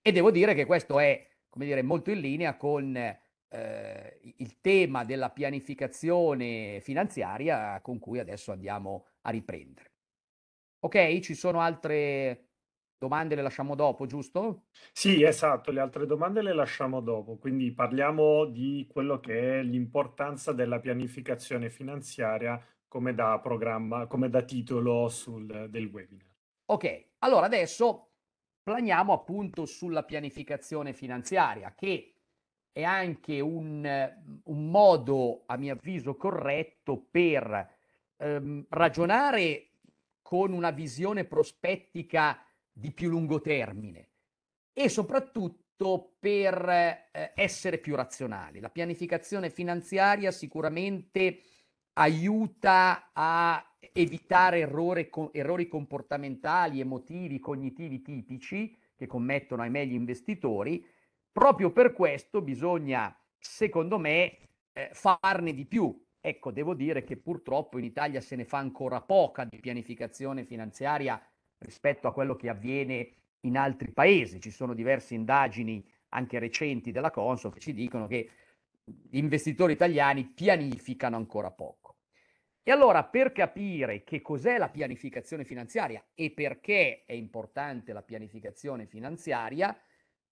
B: E devo dire che questo è, come dire, molto in linea con eh, il tema della pianificazione finanziaria con cui adesso andiamo a riprendere. Ok, ci sono altre domande le lasciamo dopo, giusto?
A: Sì, esatto, le altre domande le lasciamo dopo, quindi parliamo di quello che è l'importanza della pianificazione finanziaria come da programma, come da titolo sul, del webinar.
B: Ok, allora adesso planiamo appunto sulla pianificazione finanziaria che è anche un, un modo, a mio avviso, corretto per ehm, ragionare con una visione prospettica di più lungo termine e soprattutto per eh, essere più razionali. La pianificazione finanziaria sicuramente aiuta a evitare errore, co- errori comportamentali, emotivi, cognitivi tipici che commettono ahimè meglio investitori. Proprio per questo bisogna, secondo me, eh, farne di più. Ecco, devo dire che purtroppo in Italia se ne fa ancora poca di pianificazione finanziaria rispetto a quello che avviene in altri paesi. Ci sono diverse indagini anche recenti della Consob che ci dicono che gli investitori italiani pianificano ancora poco. E allora per capire che cos'è la pianificazione finanziaria e perché è importante la pianificazione finanziaria,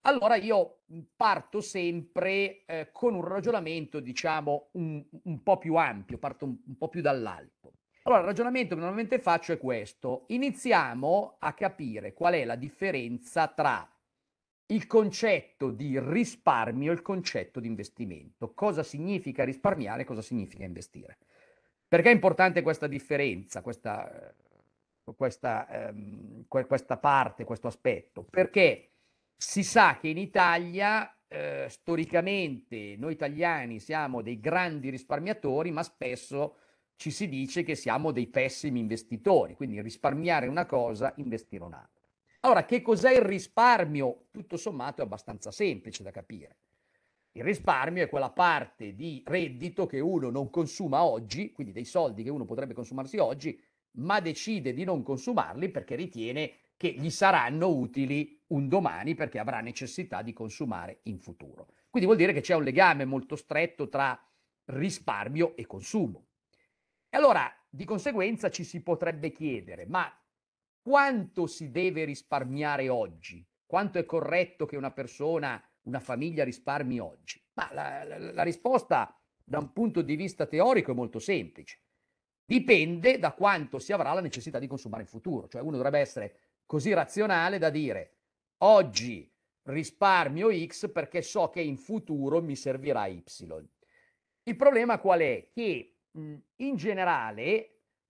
B: allora io parto sempre eh, con un ragionamento, diciamo, un, un, po' più ampio, parto un, un po' più dall'alto. Allora, il ragionamento che normalmente faccio è questo. Iniziamo a capire qual è la differenza tra il concetto di risparmio e il concetto di investimento. Cosa significa risparmiare e cosa significa investire. Perché è importante questa differenza, questa, eh, questa, ehm, questa parte, questo aspetto? Perché si sa che in Italia eh, storicamente noi italiani siamo dei grandi risparmiatori, ma spesso ci si dice che siamo dei pessimi investitori, quindi risparmiare una cosa, investire un'altra. Allora, che cos'è il risparmio? Tutto sommato è abbastanza semplice da capire. Il risparmio è quella parte di reddito che uno non consuma oggi, quindi dei soldi che uno potrebbe consumarsi oggi, ma decide di non consumarli perché ritiene che gli saranno utili un domani perché avrà necessità di consumare in futuro. Quindi vuol dire che c'è un legame molto stretto tra risparmio e consumo. E allora, di conseguenza, ci si potrebbe chiedere, ma quanto si deve risparmiare oggi? Quanto è corretto che una persona, una famiglia risparmi oggi? Ma la, la, la risposta da un punto di vista teorico è molto semplice. Dipende da quanto si avrà la necessità di consumare in futuro. Cioè uno dovrebbe essere così razionale da dire oggi risparmio X perché so che in futuro mi servirà Y. Il problema qual è? Che mh, mhmm, in generale,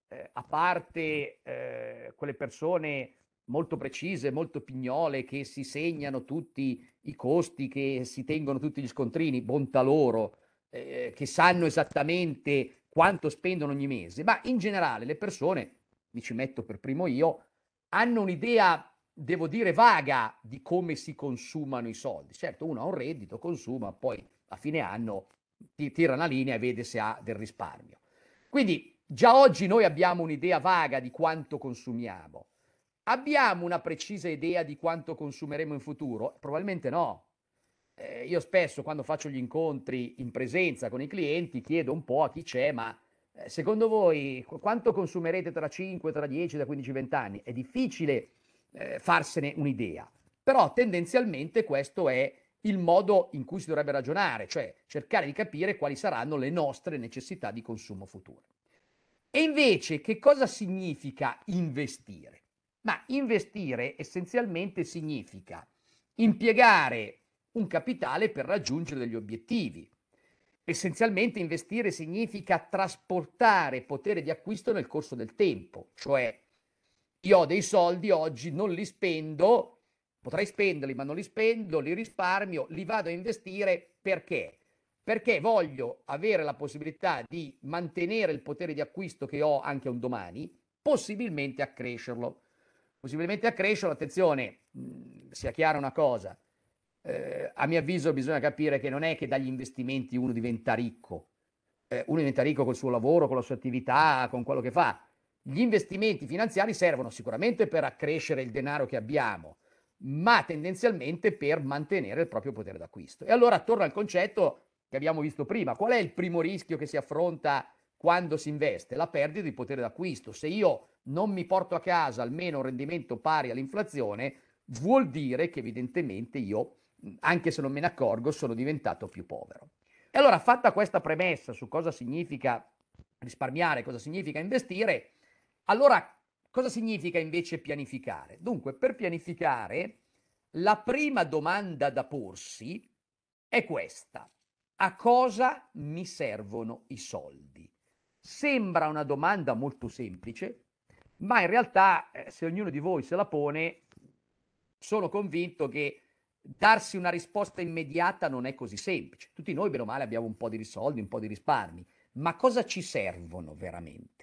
B: eh, a parte eh, quelle persone molto precise, molto pignole, che si segnano tutti i costi, che si tengono tutti gli scontrini, bontà loro, eh, che sanno esattamente quanto spendono ogni mese, ma in generale le persone, mi ci metto per primo io, hanno un'idea, devo dire, vaga di come si consumano i soldi. Certo, uno ha un reddito, consuma, poi a fine anno ti tira una linea e vede se ha del risparmio. Quindi già oggi noi abbiamo un'idea vaga di quanto consumiamo. Abbiamo una precisa idea di quanto consumeremo in futuro? Probabilmente no. Eh, io spesso quando faccio gli incontri in presenza con i clienti chiedo un po' a chi c'è, ma eh, secondo voi quanto consumerete tra 5, tra 10, tra 15, 20 anni? È difficile eh, farsene un'idea, però tendenzialmente questo è il modo in cui si dovrebbe ragionare, cioè cercare di capire quali saranno le nostre necessità di consumo future. E invece che cosa significa investire? Ma investire essenzialmente significa impiegare un capitale per raggiungere degli obiettivi. Essenzialmente investire significa trasportare potere di acquisto nel corso del tempo, cioè io ho dei soldi oggi, non li spendo, Potrei spenderli, ma non li spendo, li risparmio, li vado a investire perché? Perché voglio avere la possibilità di mantenere il potere di acquisto che ho anche un domani, possibilmente accrescerlo. Possibilmente accrescerlo, attenzione, mh, sia chiara una cosa, eh, a mio avviso bisogna capire che non è che dagli investimenti uno diventa ricco, eh, uno diventa ricco col suo lavoro, con la sua attività, con quello che fa. Gli investimenti finanziari servono sicuramente per accrescere il denaro che abbiamo, ma tendenzialmente per mantenere il proprio potere d'acquisto. E allora torno al concetto che abbiamo visto prima, qual è il primo rischio che si affronta quando si investe? La perdita di potere d'acquisto. Se io non mi porto a casa almeno un rendimento pari all'inflazione, vuol dire che evidentemente io, anche se non me ne accorgo, sono diventato più povero. E allora, fatta questa premessa su cosa significa risparmiare, cosa significa investire, allora Cosa significa invece pianificare? Dunque, per pianificare, la prima domanda da porsi è questa. A cosa mi servono i soldi? Sembra una domanda molto semplice, ma in realtà eh, se ognuno di voi se la pone, sono convinto che darsi una risposta immediata non è così semplice. Tutti noi, bene o male, abbiamo un po' di soldi, un po' di risparmi, ma cosa ci servono veramente?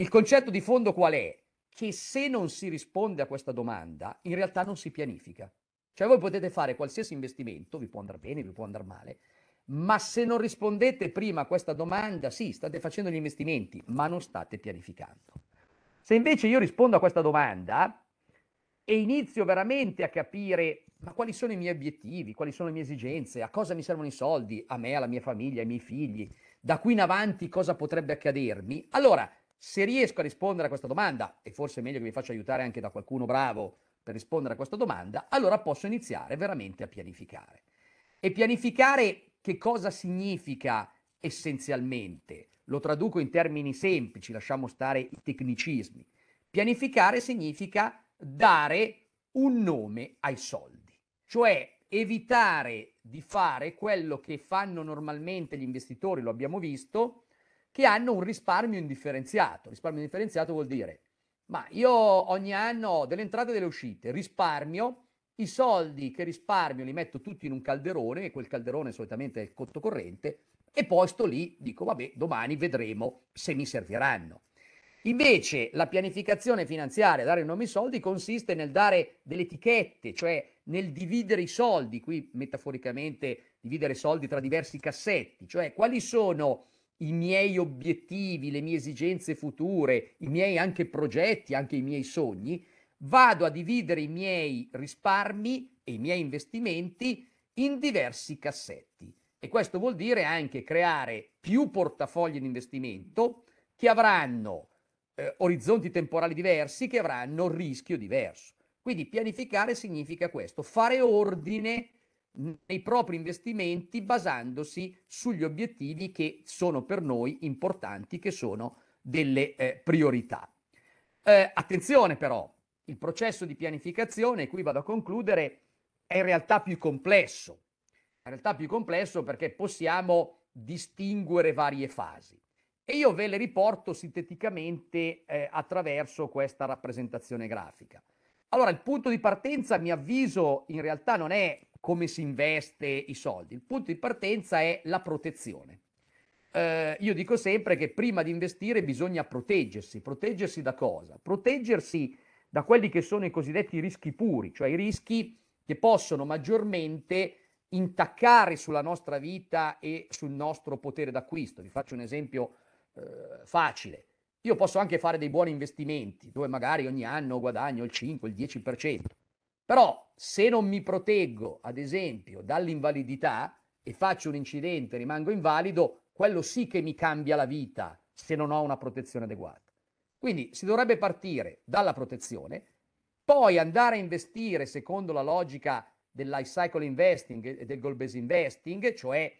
B: Il concetto di fondo qual è? Che se non si risponde a questa domanda, in realtà non si pianifica. Cioè voi potete fare qualsiasi investimento, vi può andare bene, vi può andare male, ma se non rispondete prima a questa domanda, sì, state facendo gli investimenti, ma non state pianificando. Se invece io rispondo a questa domanda e inizio veramente a capire ma quali sono i miei obiettivi, quali sono le mie esigenze, a cosa mi servono i soldi, a me, alla mia famiglia, ai miei figli, da qui in avanti cosa potrebbe accadermi, allora se riesco a rispondere a questa domanda, e forse è meglio che mi faccia aiutare anche da qualcuno bravo per rispondere a questa domanda, allora posso iniziare veramente a pianificare. E pianificare che cosa significa essenzialmente? Lo traduco in termini semplici, lasciamo stare i tecnicismi. Pianificare significa dare un nome ai soldi, cioè evitare di fare quello che fanno normalmente gli investitori, lo abbiamo visto, che hanno un risparmio indifferenziato. Risparmio indifferenziato vuol dire, ma io ogni anno ho delle entrate e delle uscite, risparmio, i soldi che risparmio li metto tutti in un calderone, e quel calderone solitamente è il conto corrente, e poi sto lì, dico, vabbè, domani vedremo se mi serviranno. Invece la pianificazione finanziaria, dare un nome ai soldi, consiste nel dare delle etichette, cioè nel dividere i soldi, qui metaforicamente dividere soldi tra diversi cassetti, cioè quali sono i miei obiettivi, le mie esigenze future, i miei anche progetti, anche i miei sogni, vado a dividere i miei risparmi e i miei investimenti in diversi cassetti. E questo vuol dire anche creare più portafogli di investimento che avranno eh, orizzonti temporali diversi, che avranno rischio diverso. Quindi pianificare significa questo, fare ordine nei propri investimenti basandosi sugli obiettivi che sono per noi importanti, che sono delle eh, priorità. Eh, attenzione però, il processo di pianificazione, e qui vado a concludere, è in realtà più complesso. In realtà più complesso perché possiamo distinguere varie fasi. E io ve le riporto sinteticamente eh, attraverso questa rappresentazione grafica. Allora, il punto di partenza, a mio avviso, in realtà non è come si investe i soldi. Il punto di partenza è la protezione. Eh, io dico sempre che prima di investire bisogna proteggersi. Proteggersi da cosa? Proteggersi da quelli che sono i cosiddetti rischi puri, cioè i rischi che possono maggiormente intaccare sulla nostra vita e sul nostro potere d'acquisto. Vi faccio un esempio eh, facile. Io posso anche fare dei buoni investimenti dove magari ogni anno guadagno il 5, il 10%, però se non mi proteggo, ad esempio, dall'invalidità e faccio un incidente, e rimango invalido, quello sì che mi cambia la vita se non ho una protezione adeguata. Quindi si dovrebbe partire dalla protezione, poi andare a investire secondo la logica del life cycle investing e del goal based investing, cioè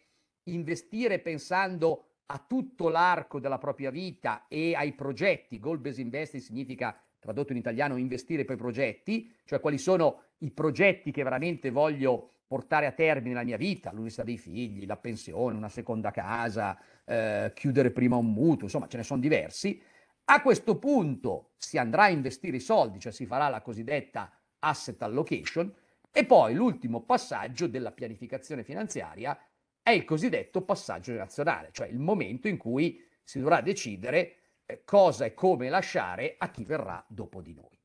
B: investire pensando a tutto l'arco della propria vita e ai progetti. Goal based investing significa tradotto in italiano, investire per progetti, cioè quali sono i progetti che veramente voglio portare a termine la mia vita, l'università dei figli, la pensione, una seconda casa, eh, chiudere prima un mutuo, insomma ce ne sono diversi. A questo punto si andrà a investire i soldi, cioè si farà la cosiddetta asset allocation e poi l'ultimo passaggio della pianificazione finanziaria è il cosiddetto passaggio generazionale, cioè il momento in cui si dovrà decidere cosa e come lasciare a chi verrà dopo di noi.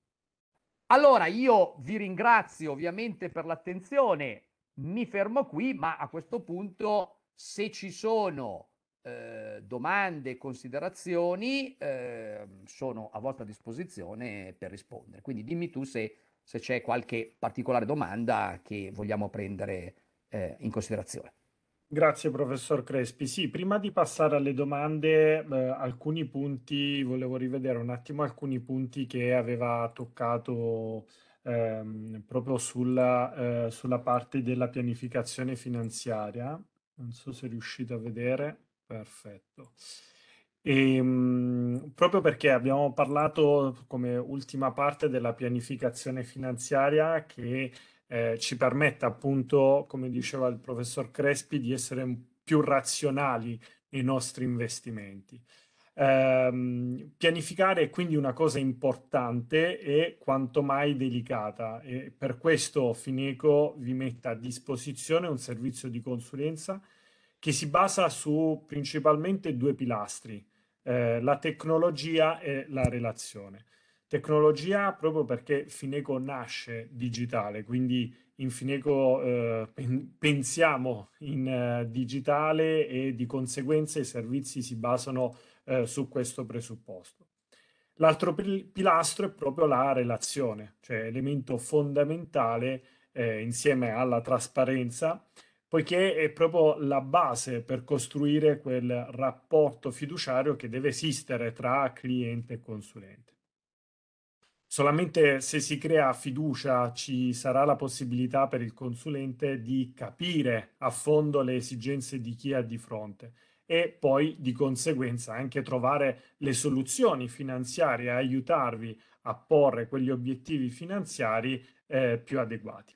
B: Allora io vi ringrazio ovviamente per l'attenzione, mi fermo qui, ma a questo punto se ci sono eh, domande, considerazioni, eh, sono a vostra disposizione per rispondere. Quindi dimmi tu se, se c'è qualche particolare domanda che vogliamo prendere eh, in considerazione.
A: Grazie professor Crespi. Sì, prima di passare alle domande, eh, alcuni punti, volevo rivedere un attimo alcuni punti che aveva toccato ehm, proprio sulla, eh, sulla parte della pianificazione finanziaria. Non so se riuscite a vedere. Perfetto. E, ehm, mh, proprio perché abbiamo parlato come ultima parte della pianificazione finanziaria che eh, ci permetta appunto, come diceva il professor Crespi, di essere più razionali nei nostri investimenti. Eh, pianificare è quindi una cosa importante e quanto mai delicata e per questo Fineco vi mette a disposizione un servizio di consulenza che si basa su principalmente due pilastri, eh, la tecnologia e la relazione. Tecnologia proprio perché Fineco nasce digitale, quindi in Fineco eh, pensiamo in eh, digitale e di conseguenza i servizi si basano eh, su questo presupposto. L'altro pilastro è proprio la relazione, cioè elemento fondamentale eh, insieme alla trasparenza, poiché è proprio la base per costruire quel rapporto fiduciario che deve esistere tra cliente e consulente. Solamente se si crea fiducia ci sarà la possibilità per il consulente di capire a fondo le esigenze di chi ha di fronte e poi di conseguenza anche trovare le soluzioni finanziarie, aiutarvi a porre quegli obiettivi finanziari eh, più adeguati.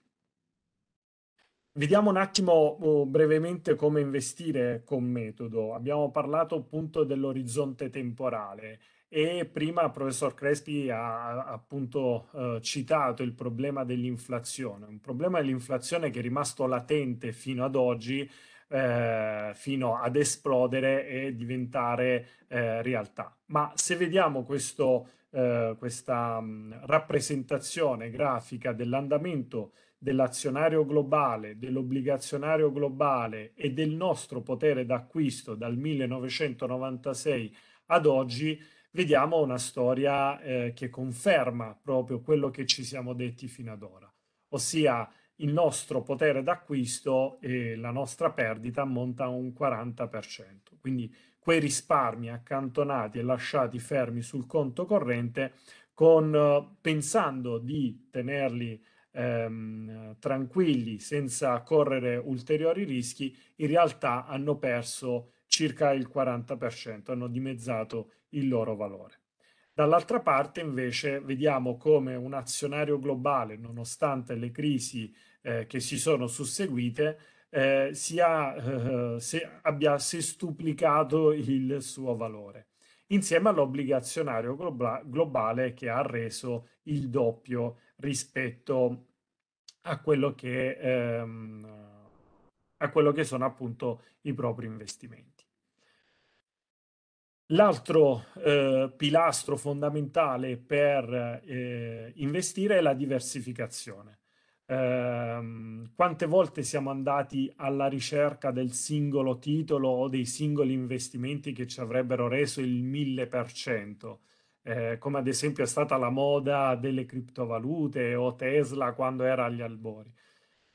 A: Vediamo un attimo oh, brevemente come investire con metodo. Abbiamo parlato appunto dell'orizzonte temporale e prima il professor Crespi ha appunto eh, citato il problema dell'inflazione, un problema dell'inflazione che è rimasto latente fino ad oggi, eh, fino ad esplodere e diventare eh, realtà. Ma se vediamo questo, eh, questa mh, mm, rappresentazione grafica dell'andamento dell'azionario globale, dell'obbligazionario globale e del nostro potere d'acquisto dal 1996 ad oggi, vediamo una storia eh, che conferma proprio quello che ci siamo detti fino ad ora, ossia il nostro potere d'acquisto e la nostra perdita ammonta a un 40%. Quindi quei risparmi accantonati e lasciati fermi sul conto corrente, con, pensando di tenerli ehm, tranquilli senza correre ulteriori rischi, in realtà hanno perso circa il 40%, hanno dimezzato il loro valore. Dall'altra parte invece vediamo come un azionario globale, nonostante le crisi eh, che si sono susseguite, eh, sia, eh, se, abbia sestuplicato il suo valore, insieme all'obbligazionario globa globale che ha reso il doppio rispetto a quello che, ehm, a quello che sono appunto i propri investimenti. L'altro eh, pilastro fondamentale per eh, investire è la diversificazione. Eh, quante volte siamo andati alla ricerca del singolo titolo o dei singoli investimenti che ci avrebbero reso il 1000%, eh, come ad esempio è stata la moda delle criptovalute o Tesla quando era agli albori.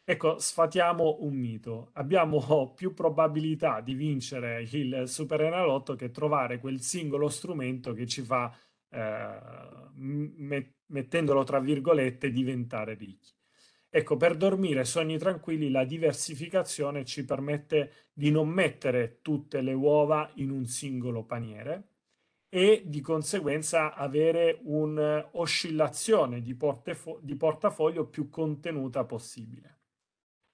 A: Ecco, sfatiamo un mito. Abbiamo più probabilità di vincere il Super Enalotto che trovare quel singolo strumento che ci fa, eh, met- mettendolo tra virgolette, diventare ricchi. Ecco, per dormire sogni tranquilli la diversificazione ci permette di non mettere tutte le uova in un singolo paniere e di conseguenza avere un'oscillazione di, portefo- di portafoglio più contenuta possibile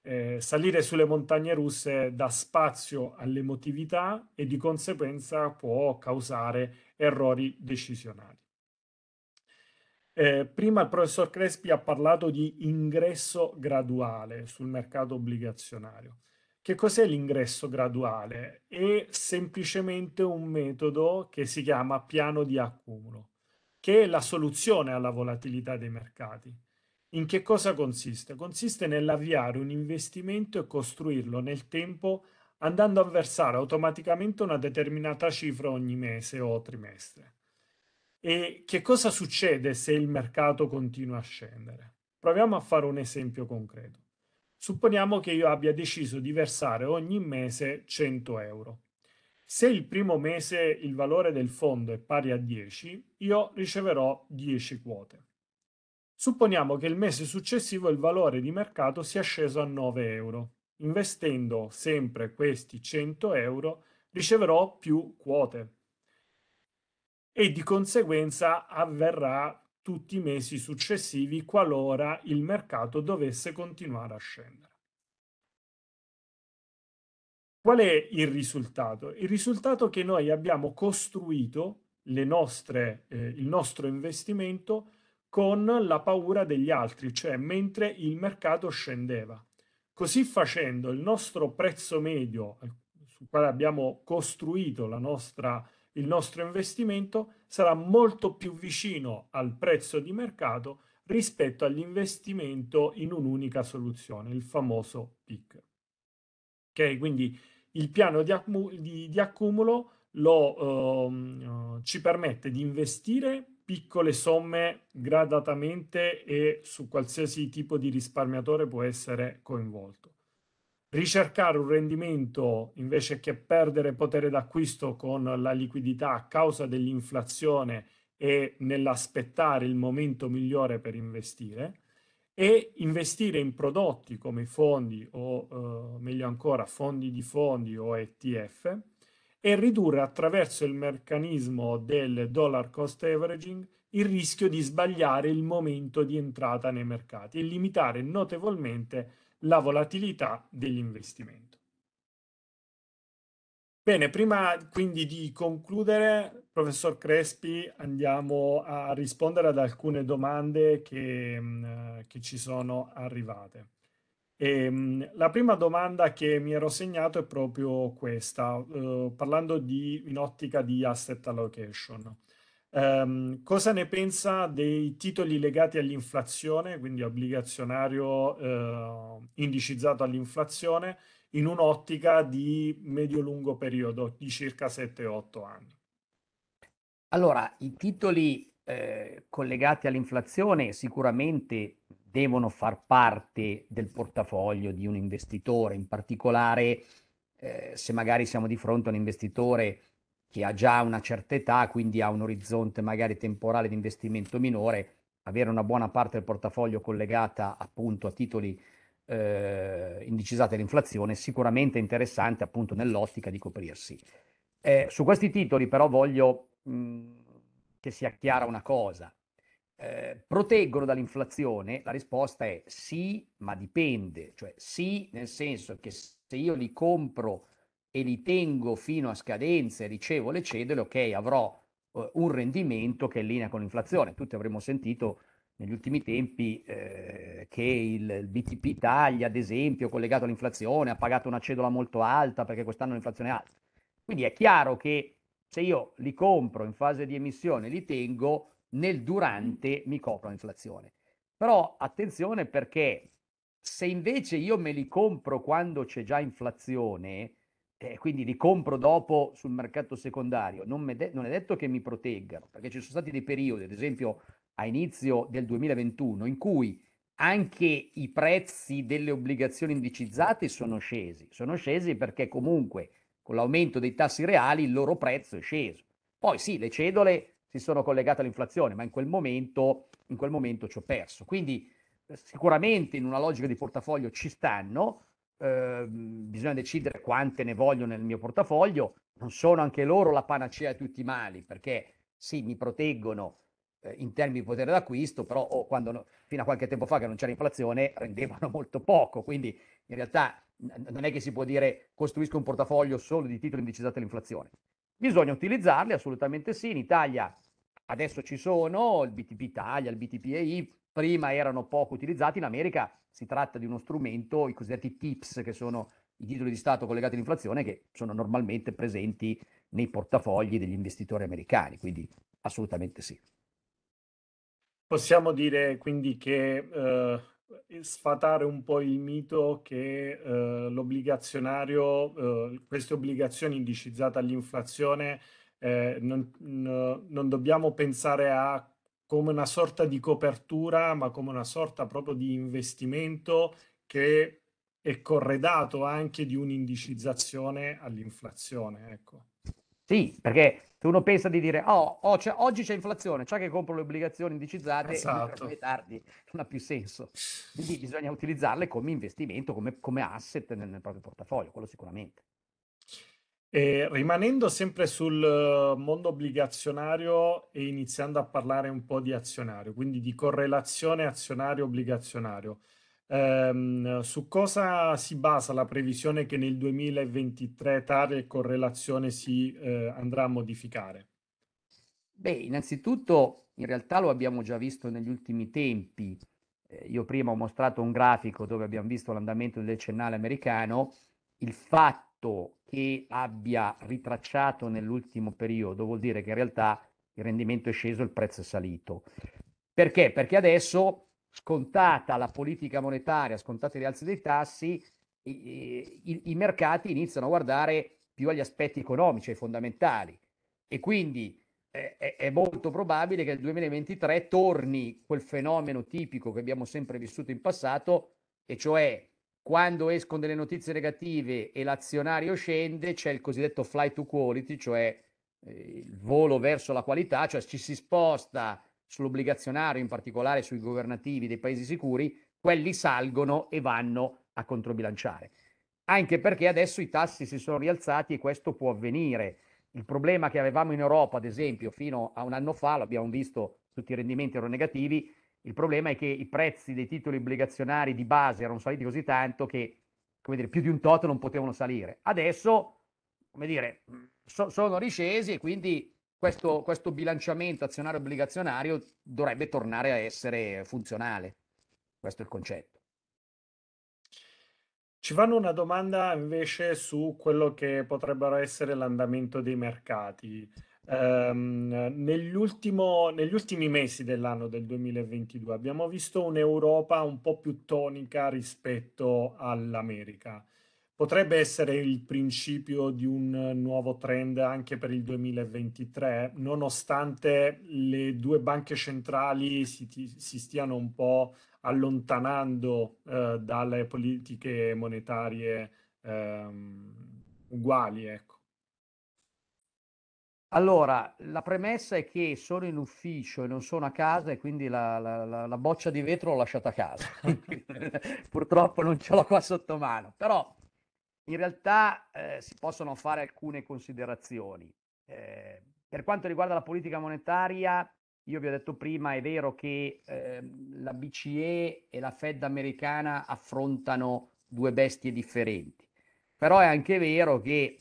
A: eh, salire sulle montagne russe dà spazio all'emotività e di conseguenza può causare errori decisionali. Eh, prima il professor Crespi ha parlato di ingresso graduale sul mercato obbligazionario. Che cos'è l'ingresso graduale? È semplicemente un metodo che si chiama piano di accumulo, che è la soluzione alla volatilità dei mercati in che cosa consiste? Consiste nell'avviare un investimento e costruirlo nel tempo andando a versare automaticamente una determinata cifra ogni mese o trimestre. E che cosa succede se il mercato continua a scendere? Proviamo a fare un esempio concreto. Supponiamo che io abbia deciso di versare ogni mese 100 euro. Se il primo mese il valore del fondo è pari a 10, io riceverò 10 quote. Supponiamo che il mese successivo il valore di mercato sia sceso a 9 euro. Investendo sempre questi 100 euro riceverò più quote e di conseguenza avverrà tutti i mesi successivi qualora il mercato dovesse continuare a scendere. Qual è il risultato? Il risultato è che noi abbiamo costruito nostre, eh, il nostro investimento con la paura degli altri, cioè mentre il mercato scendeva. Così facendo il nostro prezzo medio sul quale abbiamo costruito nostra, il nostro investimento sarà molto più vicino al prezzo di mercato rispetto all'investimento in un'unica soluzione, il famoso PIC. Ok, quindi il piano di, accumulo lo, ehm, ci permette di investire piccole somme gradatamente e su qualsiasi tipo di risparmiatore può essere coinvolto. Ricercare un rendimento invece che perdere potere d'acquisto con la liquidità a causa dell'inflazione e nell'aspettare il momento migliore per investire e investire in prodotti come fondi o eh, meglio ancora fondi di fondi o ETF e ridurre attraverso il meccanismo del dollar cost averaging il rischio di sbagliare il momento di entrata nei mercati e limitare notevolmente la volatilità dell'investimento. Bene, prima quindi di concludere, professor Crespi, andiamo a rispondere ad alcune domande che, che ci sono arrivate. E, ehm, la prima domanda che mi ero segnato è proprio questa, eh, parlando di, in ottica di asset allocation. Eh, cosa ne pensa dei titoli legati all'inflazione, quindi obbligazionario eh, indicizzato all'inflazione, in un'ottica di medio-lungo periodo di circa 7-8 anni?
B: Allora, i titoli eh, collegati all'inflazione sicuramente devono far parte del portafoglio di un investitore, in particolare eh, se magari siamo di fronte a un investitore che ha già una certa età, quindi ha un orizzonte magari temporale di investimento minore, avere una buona parte del portafoglio collegata appunto a titoli eh, indicizzati all'inflazione sicuramente è interessante appunto nell'ottica di coprirsi. Eh, su questi titoli però voglio mh, che sia chiara una cosa, eh, proteggono dall'inflazione? La risposta è sì, ma dipende, cioè sì nel senso che se io li compro e li tengo fino a scadenze, ricevo le cedole, ok, avrò eh, un rendimento che è in linea con l'inflazione. Tutti avremmo sentito negli ultimi tempi eh, che il, il BTP Italia, ad esempio, collegato all'inflazione, ha pagato una cedola molto alta perché quest'anno l'inflazione è alta. Quindi è chiaro che se io li compro in fase di emissione, li tengo, nel durante mi copro l'inflazione. Però attenzione perché se invece io me li compro quando c'è già inflazione, eh, quindi li compro dopo sul mercato secondario, non, de- non, è detto che mi proteggano, perché ci sono stati dei periodi, ad esempio a inizio del 2021, in cui anche i prezzi delle obbligazioni indicizzate sono scesi. Sono scesi perché comunque con l'aumento dei tassi reali il loro prezzo è sceso. Poi sì, le cedole si sono collegate all'inflazione, ma in quel momento, in quel momento ci ho perso. Quindi eh, sicuramente in una logica di portafoglio ci stanno, eh, bisogna decidere quante ne voglio nel mio portafoglio, non sono anche loro la panacea di tutti i mali, perché sì, mi proteggono eh, in termini di potere d'acquisto, però oh, quando, fino a qualche tempo fa che non c'era inflazione rendevano molto poco, quindi in realtà non è che si può dire costruisco un portafoglio solo di titoli indicizzati all'inflazione. Bisogna utilizzarli, assolutamente sì. In Italia adesso ci sono il BTP Italia, il BTP EI prima erano poco utilizzati, in America si tratta di uno strumento, i cosiddetti TIPS, che sono i titoli di Stato collegati all'inflazione, che sono normalmente presenti nei portafogli degli investitori americani, quindi assolutamente sì.
A: Possiamo dire quindi che eh, sfatare un po' il mito che eh, l'obbligazionario, eh, queste obbligazioni indicizzate all'inflazione, eh, non, non dobbiamo pensare a come una sorta di copertura, ma come una sorta proprio di investimento che è corredato anche di
B: un'indicizzazione all'inflazione. Ecco. Sì, perché se uno pensa di dire oh, oh, cioè, oggi c'è inflazione, c'è che compro le obbligazioni indicizzate esatto. e tardi, non ha più senso. Quindi bisogna utilizzarle come investimento, come, come asset nel, nel, proprio portafoglio, quello sicuramente. E rimanendo sempre sul uh, mondo obbligazionario
A: e iniziando a parlare un po' di azionario, quindi di correlazione azionario-obbligazionario, Ehm, su cosa si basa la previsione che nel 2023 tale correlazione si eh, andrà a modificare?
B: Beh, innanzitutto in realtà lo abbiamo già visto negli ultimi tempi. Eh, io prima ho mostrato un grafico dove abbiamo visto l'andamento del decennale americano. Il fatto che abbia ritracciato nell'ultimo periodo vuol dire che in realtà il rendimento è sceso e il prezzo è salito. Perché? Perché adesso scontata la politica monetaria, scontate le alze dei tassi, i, i, i mercati iniziano a guardare più agli aspetti economici, ai fondamentali. E quindi eh, è, è molto probabile che il 2023 torni quel fenomeno tipico che abbiamo sempre vissuto in passato, e cioè quando escono delle notizie negative e l'azionario scende, c'è il cosiddetto flight to quality, cioè eh, il volo verso la qualità, cioè ci si sposta sull'obbligazionario, in particolare sui governativi dei paesi sicuri, quelli salgono e vanno a controbilanciare. Anche perché adesso i tassi si sono rialzati e questo può avvenire. Il problema che avevamo in Europa, ad esempio, fino a un anno fa, l'abbiamo visto, tutti i rendimenti erano negativi, il problema è che i prezzi dei titoli obbligazionari di base erano saliti così tanto che, come dire, più di un tot non potevano salire. Adesso, come dire, so, sono riscesi e quindi questo, questo bilanciamento azionario obbligazionario dovrebbe tornare a essere funzionale. Questo è il concetto.
A: Ci fanno una domanda
B: invece
A: su quello che potrebbero essere l'andamento dei mercati. Um, negli, ultimi mesi dell'anno del 2022 abbiamo visto un'Europa un po' più tonica rispetto all'America potrebbe essere il principio di un nuovo trend anche per il 2023, nonostante le due banche centrali si, si stiano un po' allontanando eh, dalle politiche monetarie ehm, uguali. Ecco.
B: Allora, la premessa è che sono in ufficio e non sono a casa e quindi la, la, la, la boccia di vetro l'ho lasciata a casa. Purtroppo non ce l'ho qua sotto mano, però in realtà eh, si possono fare alcune considerazioni. Eh, per quanto riguarda la politica monetaria, io vi ho detto prima, è vero che eh, la BCE e la Fed americana affrontano due bestie differenti, però è anche vero che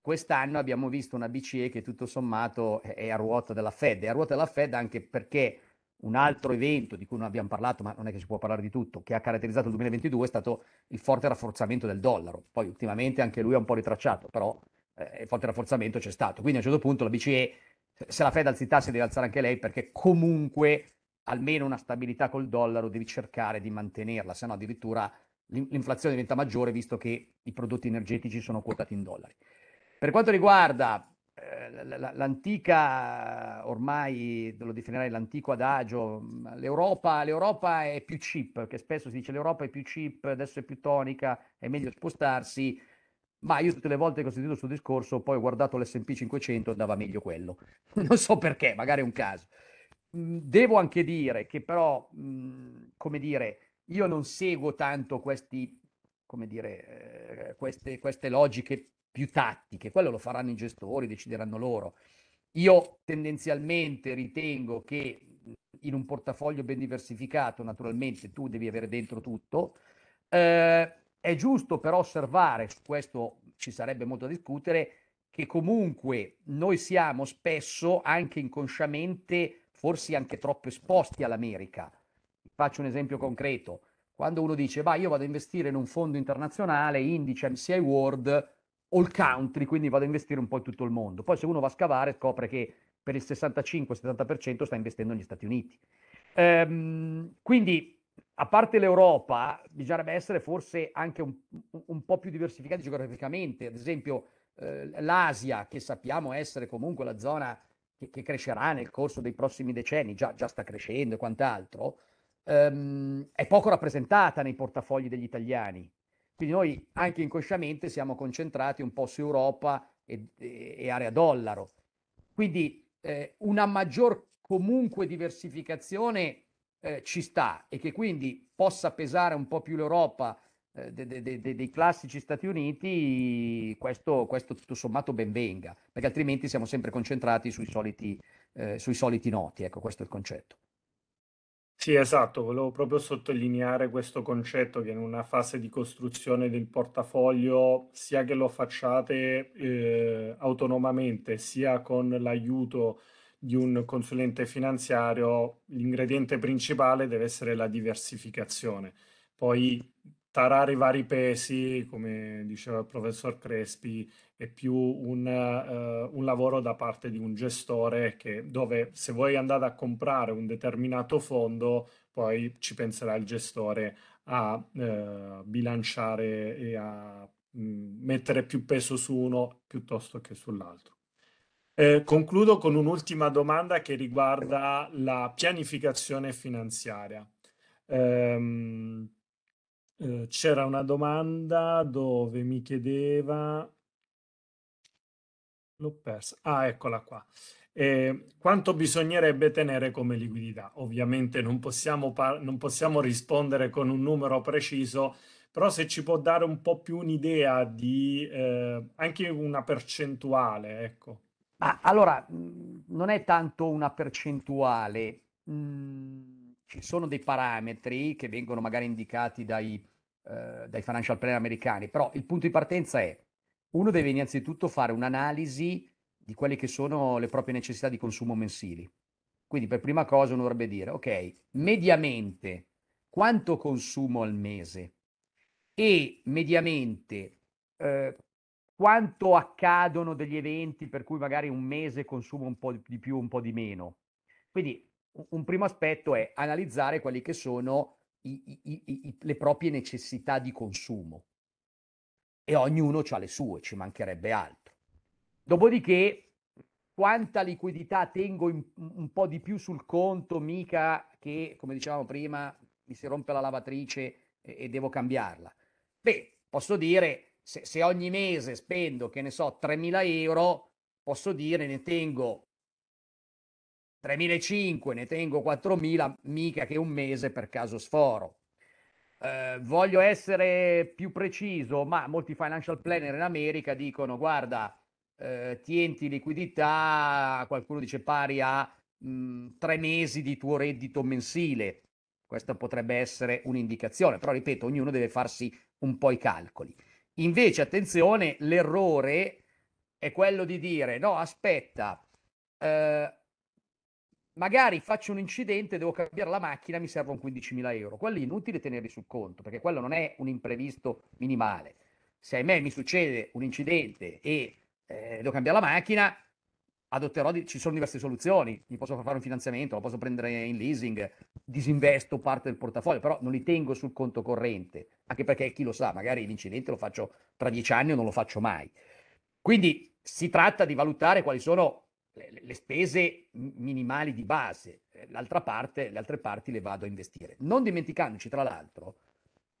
B: quest'anno abbiamo visto una BCE che tutto sommato è a ruota della Fed, è a ruota della Fed anche perché un altro evento di cui non abbiamo parlato, ma non è che si può parlare di tutto, che ha caratterizzato il 2022 è stato il forte rafforzamento del dollaro. Poi ultimamente anche lui ha un po' ritracciato, però eh, il forte rafforzamento c'è stato. Quindi a un certo punto la BCE, se la Fed alzi i tassi deve alzare anche lei perché comunque almeno una stabilità col dollaro devi cercare di mantenerla, se no addirittura l'inflazione diventa maggiore visto che i prodotti energetici sono quotati in dollari. Per quanto riguarda Ehm, l'antica, ormai lo definirei l'antico adagio, mm, l'Europa, l'Europa, è più chip, perché spesso si dice l'Europa è più chip, adesso è più tonica, è meglio spostarsi, ma io tutte le volte che ho sentito questo discorso poi ho guardato l'S&P 500 e andava meglio quello, non so perché, magari è un caso. Mm, devo anche dire che però, mm, come dire, io non seguo tanto questi, come dire, eh, queste, queste logiche più tattiche, quello lo faranno i gestori, decideranno loro. Io tendenzialmente ritengo che in un portafoglio ben diversificato, naturalmente tu devi avere dentro tutto. Eh, è giusto però osservare, su questo ci sarebbe molto da discutere, che comunque noi siamo spesso anche inconsciamente, forse anche troppo esposti all'America. Faccio un esempio concreto. Quando uno dice, ma io vado a investire in un fondo internazionale, indice MCI World, all country, quindi vado a investire un po' in tutto il mondo. Poi se uno va a scavare scopre che per il 65-70% sta investendo negli Stati Uniti. Ehm, quindi, a parte l'Europa, bisognerebbe essere forse anche un, un po' più diversificati geograficamente. Ad esempio, eh, l'Asia, che sappiamo essere comunque la zona che, che crescerà nel corso dei prossimi decenni, già, già sta crescendo e quant'altro, ehm, è poco rappresentata nei portafogli degli italiani. Quindi noi anche inconsciamente siamo concentrati un po' su Europa e, e, area dollaro. Quindi eh, una maggior comunque diversificazione eh, ci sta e che quindi possa pesare un po' più l'Europa eh, de, de, de, dei classici Stati Uniti, questo, questo, tutto sommato ben venga, perché altrimenti siamo sempre concentrati sui soliti, eh, sui soliti noti. Ecco, questo è il concetto.
A: Sì, esatto, volevo proprio sottolineare questo concetto che in una fase di costruzione del portafoglio, sia che lo facciate eh, autonomamente, sia con l'aiuto di un consulente finanziario, l'ingrediente principale deve essere la diversificazione. Poi tarare i vari pesi, come diceva il professor Crespi, è più un, uh, un, lavoro da parte di un gestore che, dove se vuoi andare a comprare un determinato fondo, poi ci penserà il gestore a uh, bilanciare e a mh, mm, mettere più peso su uno piuttosto che sull'altro. Eh, concludo con un'ultima domanda che riguarda la pianificazione finanziaria. Um, c'era una domanda dove mi chiedeva L'ho persa. Ah, eccola qua. Eh, quanto bisognerebbe tenere come liquidità? Ovviamente non possiamo, non possiamo rispondere con un numero preciso, però se ci può dare un po' più un'idea di eh, anche una percentuale, ecco.
B: Ah, allora, mhmm, non è tanto una percentuale, mhmm, ci sono dei parametri che vengono magari indicati dai, eh, dai financial planner americani, però il punto di partenza è uno deve innanzitutto fare un'analisi di quelle che sono le proprie necessità di consumo mensili. Quindi per prima cosa uno dovrebbe dire, ok, mediamente quanto consumo al mese e mediamente eh, quanto accadono degli eventi per cui magari un mese consumo un po' di più, un po' di meno. Quindi un primo aspetto è analizzare quelle che sono i, i, i, le proprie necessità di consumo e ognuno ha le sue, ci mancherebbe altro. Dopodiché, quanta liquidità tengo in, un po' di più sul conto, mica che, come dicevamo prima, mi si rompe la lavatrice e, e devo cambiarla. Beh, posso dire, se, se, ogni mese spendo, che ne so, 3.000 euro, posso dire ne tengo 3.500, ne tengo 4.000, mica che un mese per caso sforo eh, voglio essere più preciso, ma molti financial planner in America dicono guarda, eh, tienti liquidità, qualcuno dice pari a mh, tre mesi di tuo reddito mensile. Questa potrebbe essere un'indicazione, però ripeto, ognuno deve farsi un po' i calcoli. Invece, attenzione, l'errore è quello di dire no, aspetta, eh, magari faccio un incidente, devo cambiare la macchina, mi servono 15.000 euro. Quelli è inutile tenerli sul conto, perché quello non è un imprevisto minimale. Se a me mi succede un incidente e eh, devo cambiare la macchina, adotterò, di... ci sono diverse soluzioni, mi posso fare un finanziamento, lo posso prendere in leasing, disinvesto parte del portafoglio, però non li tengo sul conto corrente, anche perché chi lo sa, magari l'incidente lo faccio tra dieci anni o non lo faccio mai. Quindi si tratta di valutare quali sono le, le spese minimali di base, eh, l'altra parte, le altre parti le vado a investire. Non dimenticandoci, tra l'altro,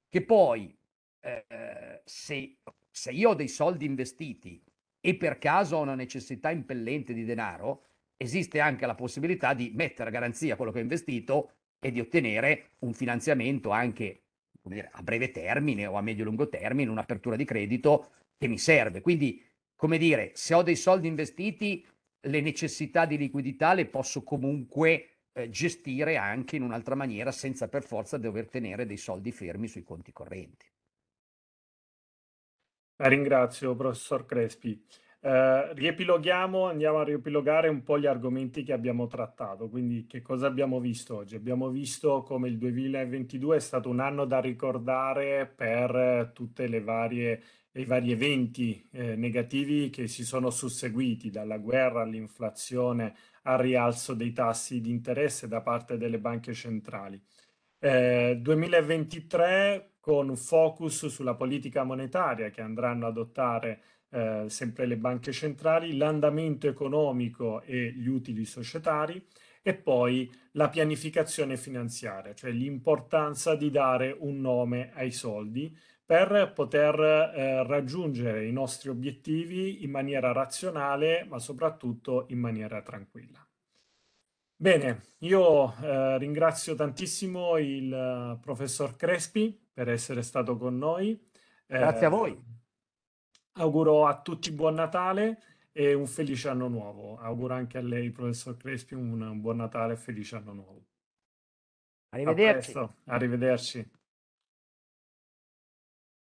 B: che poi eh, eh, se, se io ho dei soldi investiti e per caso ho una necessità impellente di denaro, esiste anche la possibilità di mettere a garanzia quello che ho investito e di ottenere un finanziamento anche dire, a breve termine o a medio-lungo termine, un'apertura di credito che mi serve. Quindi, come dire, se ho dei soldi investiti le necessità di liquidità le posso comunque eh, gestire anche in un'altra maniera senza per forza dover tenere dei soldi fermi sui conti correnti.
A: La Ringrazio professor Crespi. Eh, riepiloghiamo, andiamo a riepilogare un po' gli argomenti che abbiamo trattato. Quindi, che cosa abbiamo visto oggi? Abbiamo visto come il 2022 è stato un anno da ricordare per eh, tutte le varie e i vari eventi eh, negativi che si sono susseguiti, dalla guerra all'inflazione al rialzo dei tassi di interesse da parte delle banche centrali. Eh, 2023 con focus sulla politica monetaria che andranno ad adottare eh, sempre le banche centrali, l'andamento economico e gli utili societari e poi la pianificazione finanziaria, cioè l'importanza di dare un nome ai soldi per poter eh, raggiungere i nostri obiettivi in maniera razionale, ma soprattutto in maniera tranquilla. Bene, io eh, ringrazio tantissimo il eh, professor Crespi per essere stato con noi. Eh, Grazie a eh, voi. Auguro a tutti buon Natale e un felice anno nuovo. Auguro anche a lei, professor Crespi, un buon Natale e felice anno nuovo. Arrivederci. A presto, arrivederci.